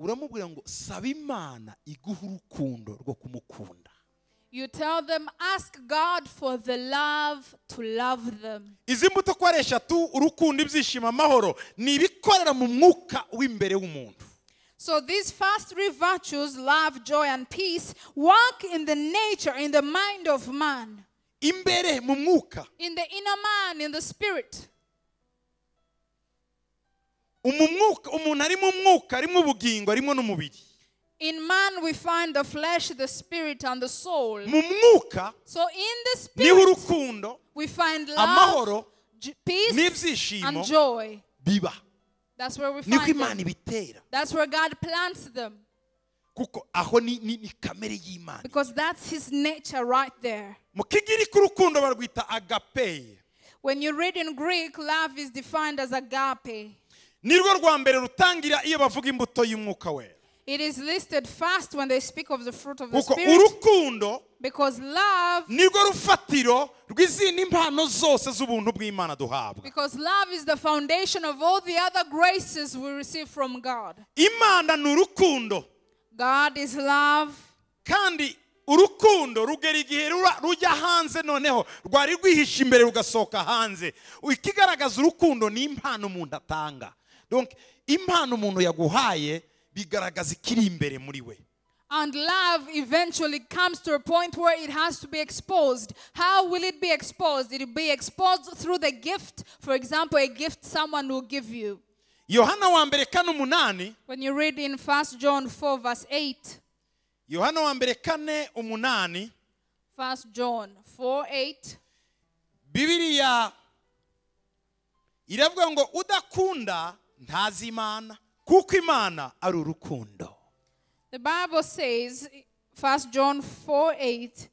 you tell them ask God for the love to love them. tu urukundo ibyishimo amahoro mu mwuka w'imbere w'umuntu So these first three virtues, love, joy, and peace, work in the nature, in the mind of man. imbere In the inner man, in the spirit. In man we find the flesh, the spirit and the soul. Mumuka. So in the spirit we find love, amahoro j- peace and joy. biba That's where we find them. That's where God plants them kuko ni kamere because that's his nature right there. When you read in Greek, love is defined as agape. nirwo rwa mbere rutangira iyo bavuga imbuto It is listed first when they speak of the fruit of the kuko spirit. urukundo because love nirwo rufatiro rw'izindi impano zose z'ubuntu bw'imana duhabwa because love is the foundation of all the other graces we receive from God. imana ni God is love. kandi urukundo rugera igihe rujya hanze noneho rwari rwihishe imbere rugasohoka hanze ikigaragaza urukundo ni impano umuntu atanga impano umuntu yaguhaye bigaragaza ikiri imbere muri we And love eventually comes to a point where it has to be exposed. How will it be exposed? It will be exposed through the gift. For example, a gift someone will give you. yohana when you read in 1 john 4 verse 8 yohana 1 john 4 8 bibiriya iravuga ngo udakunda ntazi imana kuko imana ari urukundo the bible says 1 john 4 8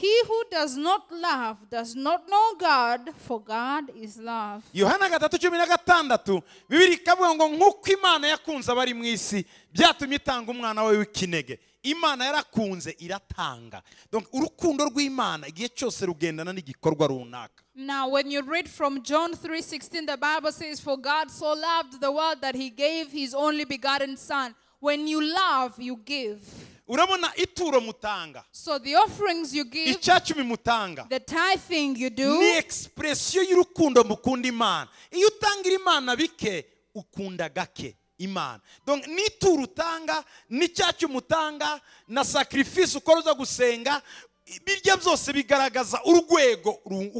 He who does not love does not know God, for God is love. Yohana gatatu cumi na gatandatu bibiri ikavuga ngo nk'uko imana yakunze abari mu isi byatumye itanga umwana we w'ikinege imana yarakunze iratanga urukundo rw'imana igihe cyose rugendana n'igikorwa runaka Now, when you read from John 3:16, the Bible says, For God so loved the world that he gave his only begotten Son. When you love, you give. so the offerings you give icyacumi mutanga the tithing you do ni expresiyo y'urukundo mukunda you iyo utangira imana bike ukunda gake imana n'ituro utanga n'icyacyo umutanga na sacrifice ukora uza gusenga birya byose bigaragaza urwego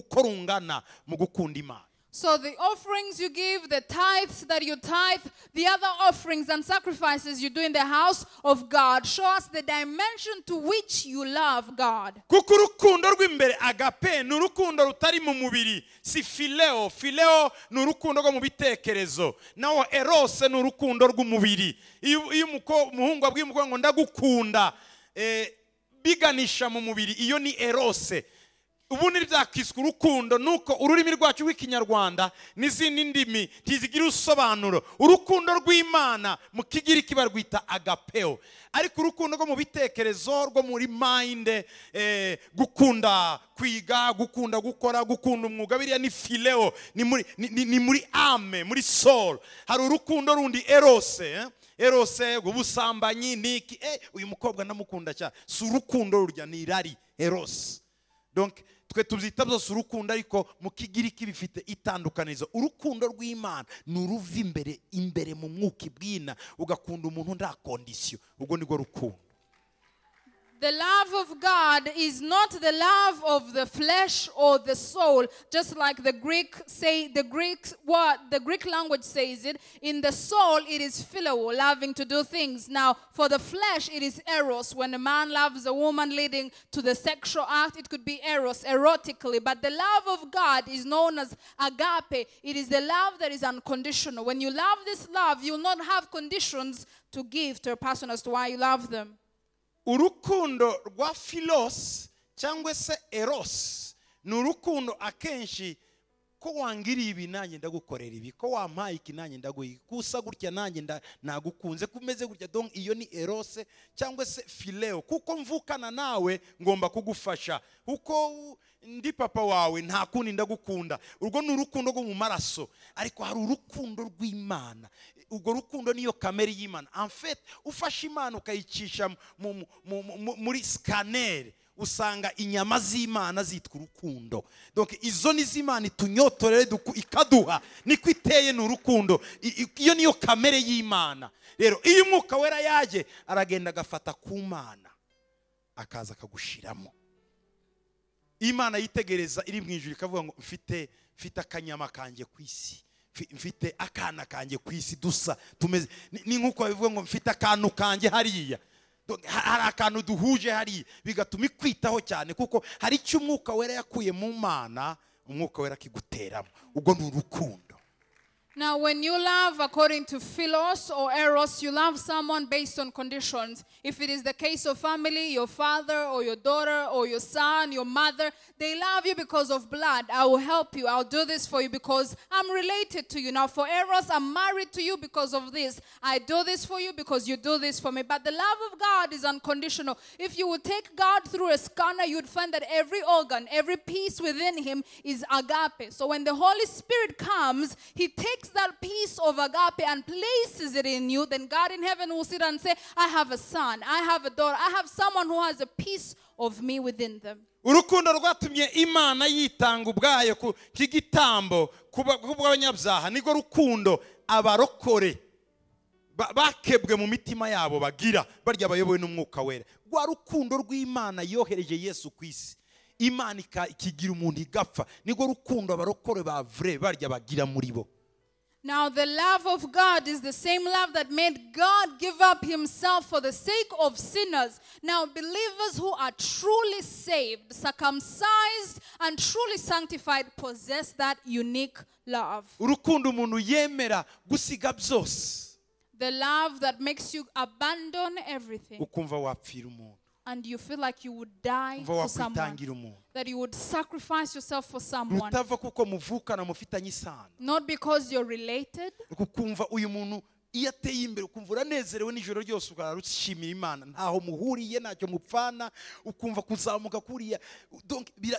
uko rungana mu gukunda imana So the offerings you give, the tithes that you tithe, the other offerings and sacrifices you do in the house of God show us the dimension to which you love God. kuko rw'imbere agape rutari mu mubiri si fileo fileo rwo mu bitekerezo rw'umubiri iyo ngo ndagukunda eh, biganisha mu mubiri iyo ni erose ubundi byakiswe urukundo nuko ururimi rwacu rw'ikinyarwanda n'izindi ndimi ntizigira ubusobanuro urukundo rw'imana mu kigiri kigiriki barwita agapeo ariko urukundo rwo mu bitekerezo rwo muri mayinde eh, gukunda kwiga gukunda gukora gukunda umwuga biriya ni fileo ni muri ame muri solo hari urukundo rundi erose eh? erose eh, ubusambanyi niki uyu mukobwa ndamukunda cyane si urukundo rurya ni irari erose twe tubyita byose urukundo ariko mu kigiriki bifite itandukanizo urukundo rw'imana ni uruva imbere imbere mu mwuka ibwina ugakunda umuntu nta kondisiyo ubwo nibwo rukundo The love of God is not the love of the flesh or the soul, just like the Greek say the Greek what the Greek language says it. In the soul, it is philo, loving to do things. Now, for the flesh, it is eros. When a man loves a woman, leading to the sexual act, it could be eros, erotically. But the love of God is known as agape. It is the love that is unconditional. When you love this love, you'll not have conditions to give to a person as to why you love them. urukundo rwa filos cyangwa se eros ni urukundo akenshi ko wangiriye ibi nanjye ndagukorera ibi ko wampaye iki nanjye ndaguha gutya nanjye nagukunze ko umeze gutya donka iyo ni erose cyangwa se fileo kuko mvukana nawe ngomba kugufasha kuko ndi papa wawe nta kundi ndagukunda urwo ni urukundo rwo mu maraso ariko hari urukundo rw'imana urwo rukundo niyo kamere y'imana amfete ufashe imana ukayicisha muri sikaneri usanga inyama z'imana zitwa urukundo izo ni z'imana itunyotorere ikaduha niko iteye ni urukundo iyo niyo kamere y'imana rero iyo umwuka wera yaje aragenda agafata ku mana akaza akagushiramo imana yitegereza iri mu ijoro ikavuga ngo mfite mfite akanyama kanjye ku isi mfite akana kanjye ku isi dusa tumeze ni nk'uko bivuga ngo mfite akantu kanjye hariya hari akantu duhuje hari bigatuma ikwitaho cyane kuko hari icyo umwuka wera yakuye mu mana umwuka wera akiguteramo ubwo ni urukundo Now, when you love according to philos or eros, you love someone based on conditions. If it is the case of family, your father or your daughter or your son, your mother, they love you because of blood. I will help you. I'll do this for you because I'm related to you. Now, for eros, I'm married to you because of this. I do this for you because you do this for me. But the love of God is unconditional. If you would take God through a scanner, you'd find that every organ, every piece within him is agape. So when the Holy Spirit comes, he takes takes that piece of agape and places it in you, then God in heaven will sit and say, I have a son, I have a daughter, I have someone who has a piece of me within them. urukundo rwatumye imana yitanga ubwayo nk'igitambo kubw'abanyabyaha nirwo rukundo abarokore bakebwe mu mitima yabo bagira barya bayobowe n'umwuka wera rwa rukundo rw'imana yohereje yesu ku isi imana ikigira umuntu igapfa nirwo rukundo abarokore ba vure barya bagira muri bo Now, the love of God is the same love that made God give up himself for the sake of sinners. Now, believers who are truly saved, circumcised, and truly sanctified possess that unique love. The love that makes you abandon everything. And you feel like you would die for someone that you would sacrifice yourself for someone not because you're related kukumva uyu muntu iyo ateye imbere ukumva uranezerewe n'ijoro ryose ushimira imana ntaho muhuriye ntacyo mupfana ukumva kuzamuka kuriya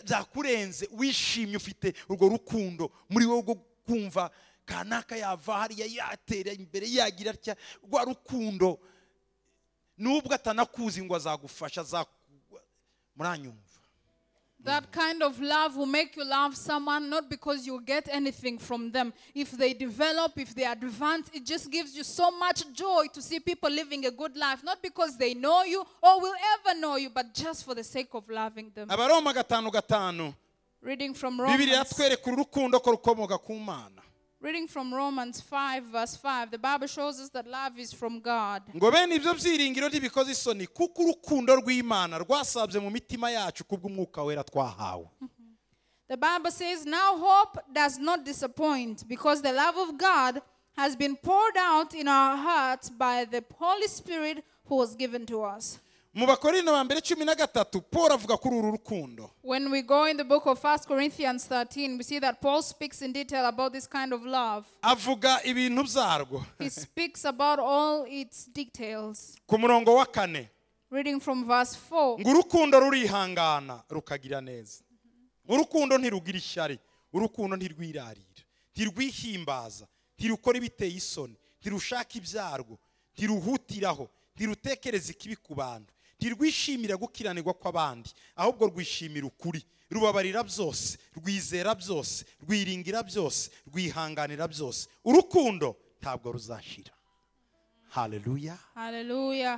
byakurenze wishimye ufite urwo rukundo muri wowe rwo kumva kanaka yava hariya yatera imbere yagira atya rwa rukundo nubwo atanakuzi ngo azagufasha muranyumva that kind of love will make you love someone not because you get anything from them. If they develop, if they advance, it just gives you so much joy to see people living a good life, not because they know you or will ever know you, but just for the sake of loving them. Reading from Romans. Reading from Romans 5 verse 5, the Bible shows us that love is from God. Mm-hmm. The Bible says, Now hope does not disappoint because the love of God has been poured out in our hearts by the Holy Spirit who was given to us. mu bakorinto ba mbere cumi na gatatu paul avuga kuri uru rukundo when we go in the book of 1 corinthians 13 we see that paul speaks in detail about this kind of love avuga ibintu byarwo he speaks about all its details ku murongo wa kane reading from verse 4 ngo urukundo rurihangana rukagira neza urukundo ntirugira ishyari urukundo ntirwirarira ntirwihimbaza ntirukora ibiteye isoni ntirushaka ibyarwo ntiruhutiraho ntirutekereze ikibi ku bantu ntirwishimira gukiranirwa kw'abandi ahubwo rwishimira ukuri rubabarira byose rwizera byose rwiringira byose rwihanganira byose urukundo ntabwo ruzashira haleluya haleluya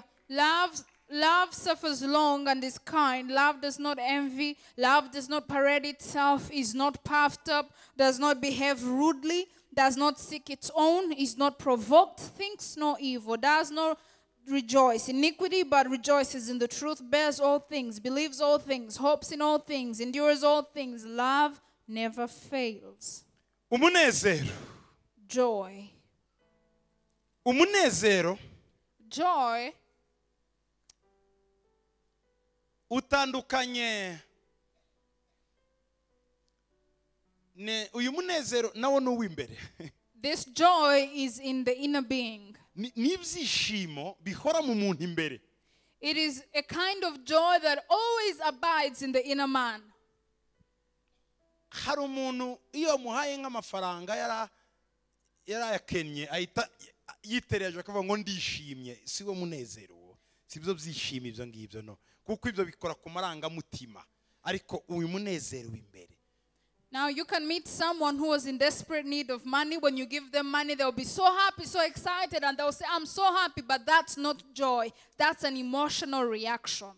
Love suffers long and is kind. Love does not envy. Love does not parade itself, is not puffed up, does not behave rudely, does not seek its own, is not provoked, thinks no evil, does not rejoice iniquity but rejoices in the truth bears all things believes all things hopes in all things endures all things love never fails umunezero joy umunezero joy utandukanye uyu munezero nawo ni this joy is in the inner being n'ibyishimo bihora mu muntu imbere It is a kind of joy that always abides in the inner man. hari umuntu iyo muhaye nk'amafaranga yarayakennye ahita yitereje akavuga ngo ndishimye si wo munezero wo si byo byishimo ibyo ngibyo no kuko ibyo bikora ku marangamutima ariko uyu munezero imbere Now, you can meet someone who was in desperate need of money. When you give them money, they'll be so happy, so excited, and they'll say, I'm so happy, but that's not joy. That's an emotional reaction.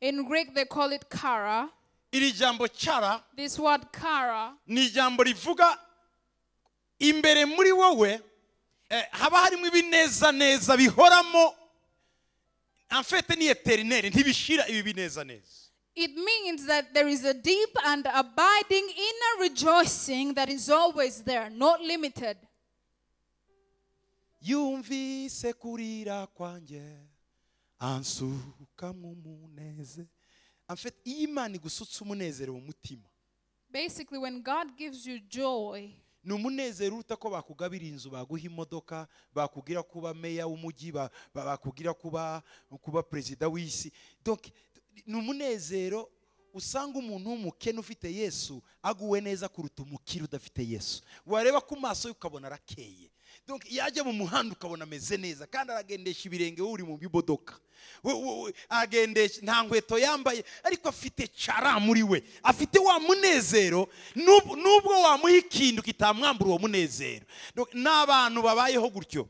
In Greek, they call it kara. iri jambo chara this word kara ni jambo rivuga imbere muri wowe eh, haba harimo neza bihoramo amfete ni eterineri ntibishira ibi neza it means that there is a deep and abiding inner rejoicing that is always there, not limited. yumvise kurira kwanjye ansukamo umunezero iyi imana igusutse umunezero mu mutima basically when god gives you joy ni umunezero uruta ko bakugabira inzu baguha imodoka bakubwira kuba meya w'umujyi bakugira kuba kuba perezida w'isi ni umunezero usanga umuntu w'umukene ufite yesu aguwe neza kuruta umukire udafite yesu wareba ku maso ye ukabona arakeye yajya mu muhanda ukabona ameze neza kandi aragendesha ibirenge uri mu bimodoka agendesha nta nkweto yambaye ariko afite cara muri we afite wa munezero nubwo wamuha ikintu kitamwambura uwo munezero ni abantu babayeho gutyo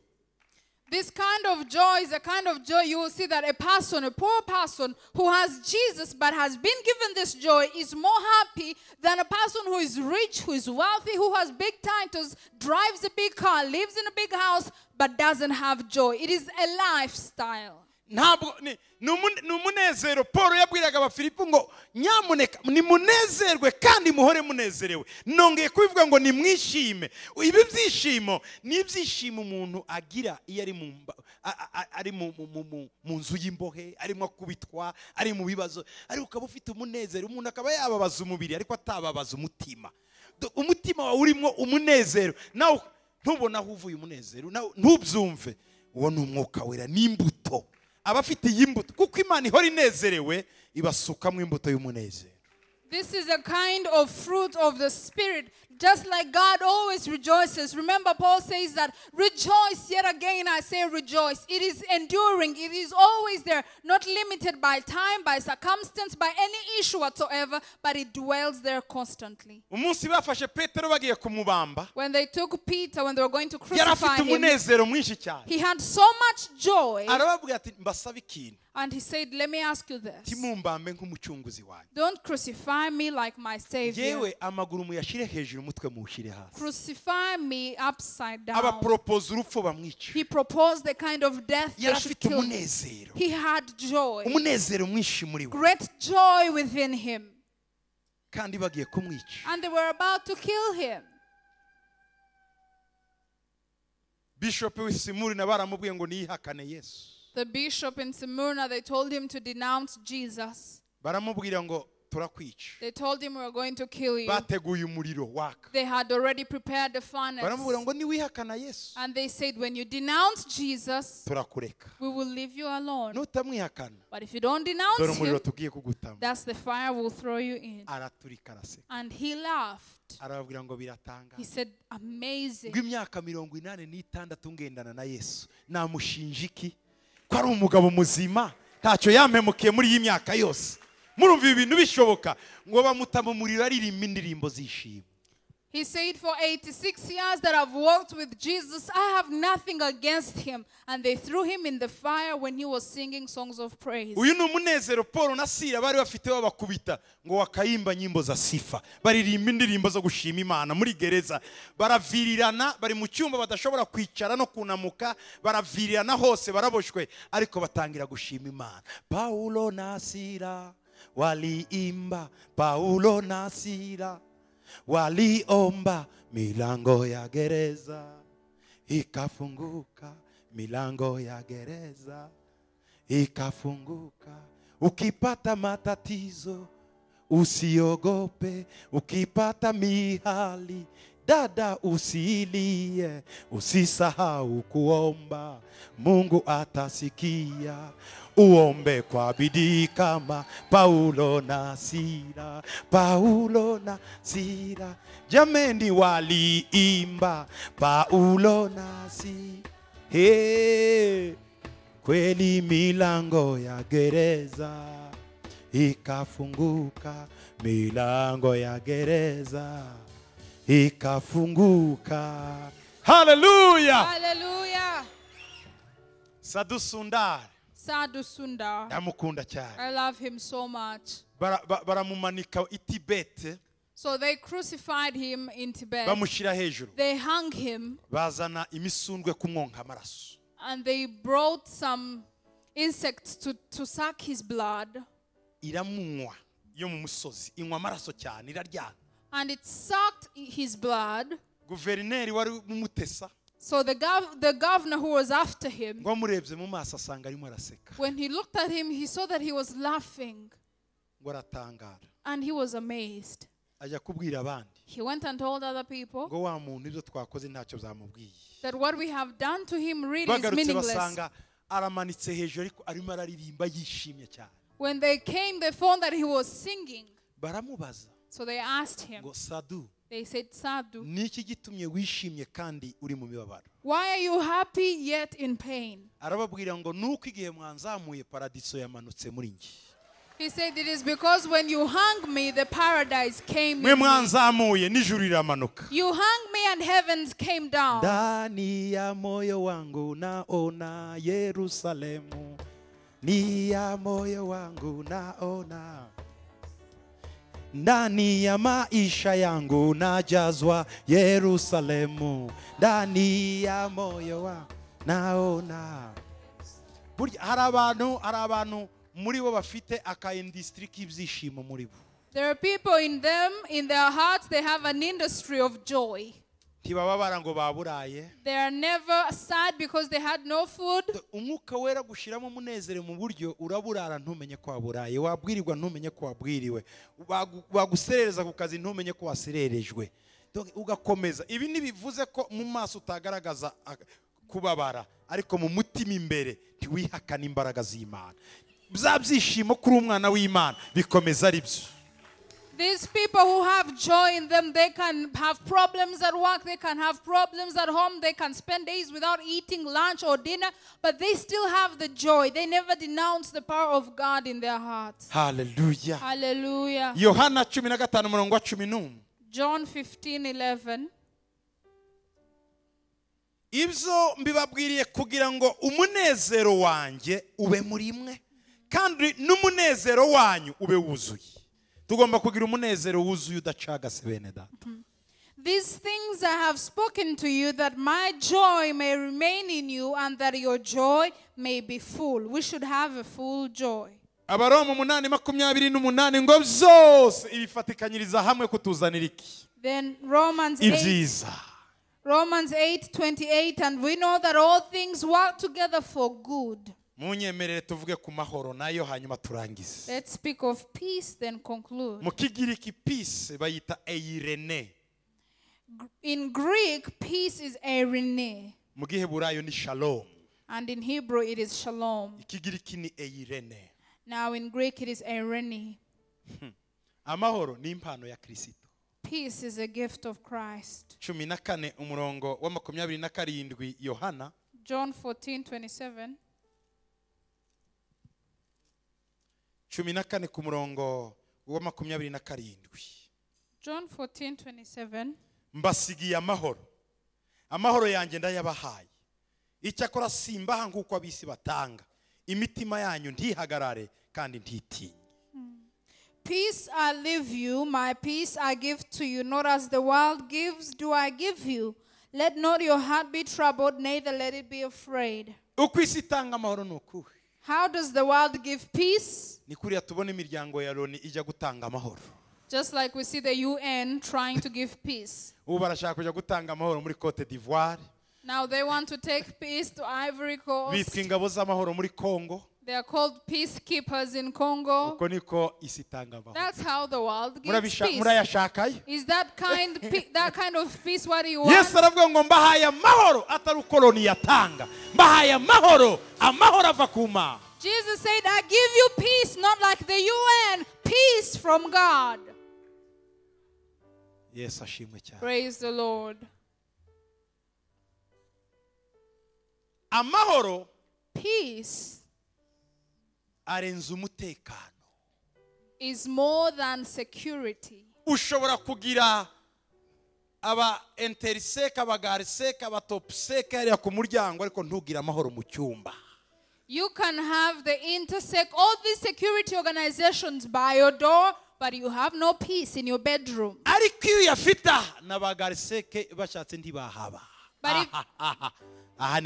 This kind of joy is a kind of joy you will see that a person, a poor person who has Jesus but has been given this joy is more happy than a person who is rich, who is wealthy, who has big titles, drives a big car, lives in a big house, but doesn't have joy. It is a lifestyle. ntabwo ni umunezero paul yabwiraga abafilipo ngo nyamuneka nimunezerwe kandi muhore munezerewe nongeye kubivuga ngo nimwishime ibi byishimo ni ibyishimo umuntu agira iyo ari mu nzu y'imbohe arimo kubitwa ari mu bibazo ariko ukaba ufite umunezero umuntu akaba yababaza umubiri ariko atababaza umutima umutima wawe urimo umunezero nawe ntubone aho uvuye umunezero ntubyumve uwo ni umwuka wera n'imbuto abafite iyi mbuto kuko imana ihora inezerewe ibasukamo imbuto y'umunezero This is a kind of fruit of the Spirit just like God always rejoices. Remember, Paul says that, rejoice, yet again I say rejoice. It is enduring, it is always there, not limited by time, by circumstance, by any issue whatsoever, but it dwells there constantly. When they took Peter, when they were going to crucify him, he had so much joy. And he said, Let me ask you this. Don't crucify me like my Savior umutwe muwushyire hasi crucify me upside down urupfu he proposed the kind of death yari afite umunezero he had joy umunezero mwinshi muri we great joy within him kandi bagiye kumwica and they were about to kill him w'isimurina baramubwiye ngo niyihakane yesu the bishop in simurna they told him to denounce jesus baramubwira ngo they told him we were going to kill you they had already prepared the furnace and they said when you denounce jesus we will leave you alone but if you don't denounce dore that's the fire will throw you in and he laughed arababwira ngo biratanga he said amazing bw'imyaka mirongo inani n'itandatu ngendana na yesu namushinja iki ko ari umugabo muzima ntacyo yampemukiye muri iyi myaka yose murumva ibi bintu bishoboka ngo bamutamumurira aririmba indirimbo zishima He said, For 86 years that I've walked with Jesus, I have nothing against him. And they threw him in the fire when he was singing songs of praise. uyu ni umunezero paul na bari bafite babakubita ngo wakayimba nyimbo za sifa baririmba indirimbo zo gushima imana muri gereza baravirirana bari mu cyumba badashobora kwicara no kunamuka baravirirana hose baraboshwe ariko batangira gushima imana paulo na sira waliimba Paulo na Sila, waliomba milango ya gereza ikafunguka, milango ya gereza ikafunguka. Ukipata matatizo usiogope, ukipata mihali dada, usiilie, usisahau kuomba, Mungu atasikia uombe kwa bidii kama Paulo na Sila, Paulo na Sila. Jameni, waliimba Paulo na Sila. He, kweli milango ya gereza ikafunguka, milango ya gereza ikafunguka. Haleluya, haleluya. Sadusundar Sundar. I love him so much. So they crucified him in Tibet. They hung him and they brought some insects to, to suck his blood. And it sucked his blood. So the, gov- the governor who was after him, when he looked at him, he saw that he was laughing and he was amazed. He went and told other people that what we have done to him really is meaningless. When they came, they found that he was singing. So they asked him, They said, Sabdu. Niki gitumye wishimye kandi uri mu mibabaro. Why are you happy yet in pain? Arababwira ngo ni uko igihe mwanzamuye paradiso yamanutse muri njye. He said it is because when you hung me the paradise came. Mwe mwanzamuye nijuru iramanuka. You hung me and heavens came down. Ndani ya moyo wangu naona Yerusalemu. Ni ya moyo wangu naona. ndani ya maisha yangu najazwa Yerusalemu, ndani ya moyo wa naona. hari abantu hari abantu muri bo bafite aka industry k'ibyishimo muri bo. There are people in them in their hearts they have an industry of joy. ntibababara ngo baburaye umwuka wera gushyiramo umunezero mu buryo uraburara ntumenye ko waburaye wabwirirwa ntumenye ko wabwiriwe wagusereza ku kazi ntumenye ko wasererejwe ugakomeza ibi ntibivuze ko mu maso utagaragaza ah, kubabara ariko mu mutima imbere ntiwihakane imbaraga z'imana bya byishimo kuri umwana w'imana bikomeza ari byo These people who have joy in them, they can have problems at work, they can have problems at home, they can spend days without eating lunch or dinner, but they still have the joy. They never denounce the power of God in their hearts. Hallelujah. Hallelujah. John 15:11. ibyo mbibabwiriye kugira ngo umunezero wanjye ube muri mwe kandi n'umunezero wanyu ube wuzuye tugomba kugira umunezero wuzuye udacagase bene data mm-hmm. These things I have spoken to you that my joy may remain in you and that your joy may be full. We should have a full joy. Then Romans eight. n'umunani Romans 8:28 and we know that all things work together for good munyemerere tuvuge ku mahoro nayo hanyuma turangize mu kigiriki peace bayita eirene in greek peace is eirene mu giheburayo ni shalom and in hebrew it is shalom ikigiriki ni eirene now in greek it is eirene hmm. amahoro ni impano ya kirisito peace is a gift of christ cumi na kane umurongo wa makumyabiri na karindwi yohana john 14 27 cumi na kane ku murongo wa makumyabiri na karindwi mbasigiye amahoro amahoro yanjye ndayabahaye icyakora simbaha nk'uko abisi batanga imitima yanyu ntihagarare kandi ntitinye hmm. Peace I leave you, my peace I give to you, not as the world gives, do I give you. Let not your heart be troubled, neither let it be afraid. Uko itanga amahoro ni ukuhe How does the world give peace? ni kuriya tubona imiryango ya loni ijya gutanga amahoro Just like we see the UN trying to give peace. ubu barashaka kujya gutanga amahoro muri cote d'ivoire Now they want to take peace to Ivory Coast. bitwa ingabo z'amahoro muri congo they are called peacekeepers in Congo. That's how the world gives peace. Is that kind that kind of peace what you want? yesu aravuga ngo mbahaye amahoro atari ukoloni yatanga mbahaye mahoro, amahoro ava ku mana Jesus said, I give you peace, not like the UN, peace from God. yesu ashimwe cyane Praise the Lord. amahoro Peace arenze umutekano ushobora kugira aba enteriseke abagariseke abatopuseke hariya ku muryango ariko ntugire amahoro mu cyumba you can have the intersec all these security organizations by your door but you have no peace in your bedroom ariko iyo uyafite n'abagariseke bashatse ntibahaba Ah,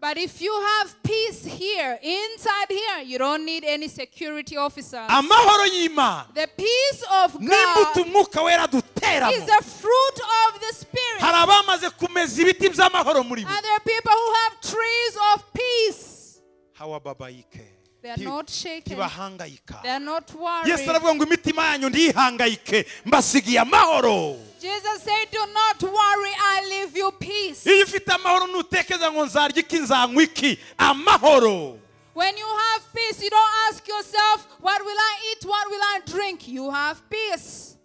but if you have peace here, inside here, you don't need any security officer. Ah, the peace of God is the fruit of the Spirit. And there are people who have trees of peace ntibahangayika yesu aravuga ngo imitima yanyu ntihangayike mbasigiye amahoro Jesus said, Do not worry, I leave you peace. When you have peace, you don't ask yourself, What will I eat? What will I drink? You have peace.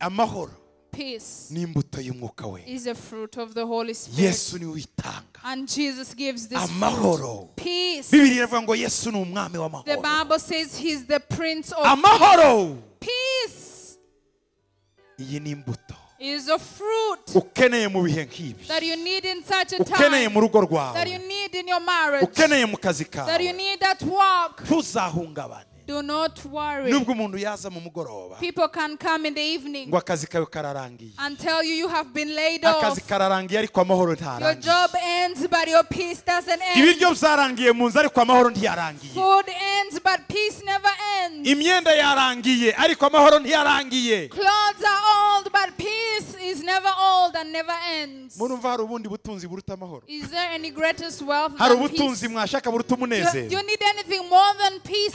amahoro peace n'imbuto y'umwuka we is a fruit of the Holy Spirit. yesu niwe uyitanga And Jesus gives this amahoro peace. iravuga ngo yesu ni umwami The Bible says he's the prince of amahoro peace. iyi ni imbuto Is a fruit ukeneye mu bihe nk'ibi that you need in such a ukeneye mu time. That you need in your marriage. ukeneye mu kazi that you need at work. ntuzahungabane do not worry. People can come in the evening and tell you you have been laid off. Your job ends, but your peace doesn't end. Food ends, but peace never ends. Clothes are old, but peace is never old and never ends. Is there any greatest wealth than peace? Do, do you need anything more than peace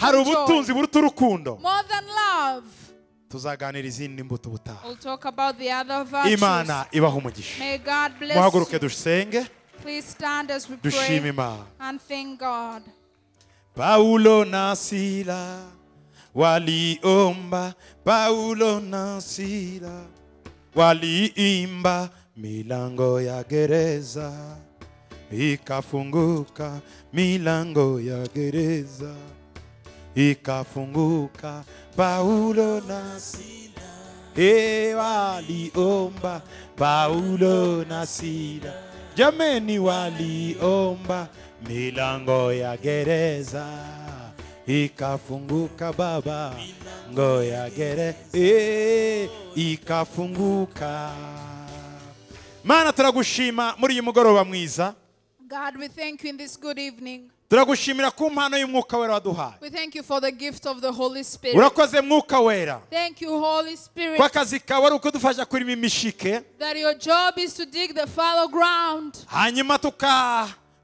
ubutunzi buruta urukundo tuzaganira izindi mbuto ubutaha imana ibaha umugisha muhaguruke dusenge dushima imana paulo na sila waliomba paulo na sila waliimba milango ya gereza ikafunguka milango ya gereza ikafunguka. Paulo na Sila e waliomba, Paulo na Sila jameni, waliomba milango ya gereza ikafunguka baba, milango ya gereza e, ikafunguka. Mana turagushima muri uyu mugoroba mwiza. God we thank you in this good evening. turagushimira ku mpano y'umwuka wera waduhaye urakoze mwuka wera ko akazi kawe ari ukudufasha kurima imishike hanyuma tukaha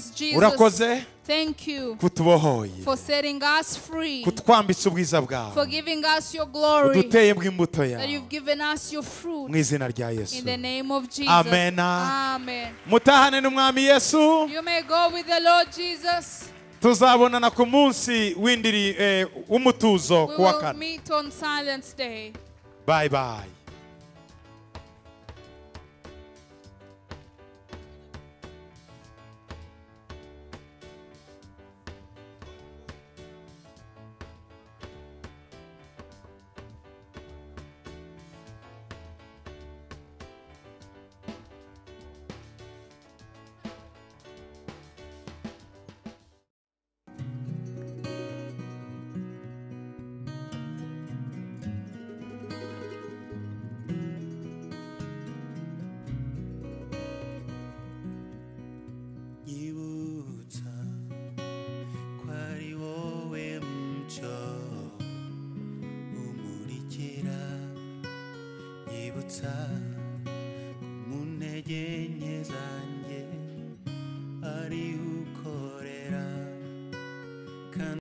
praise Jesus. Thank you for setting us free, for giving us your glory, that you've given us your fruit in the name of Jesus. Amen. Amen. You may go with the Lord Jesus. tuzabonana ku munsi eh, w'umutuzo ku wa kane bye bye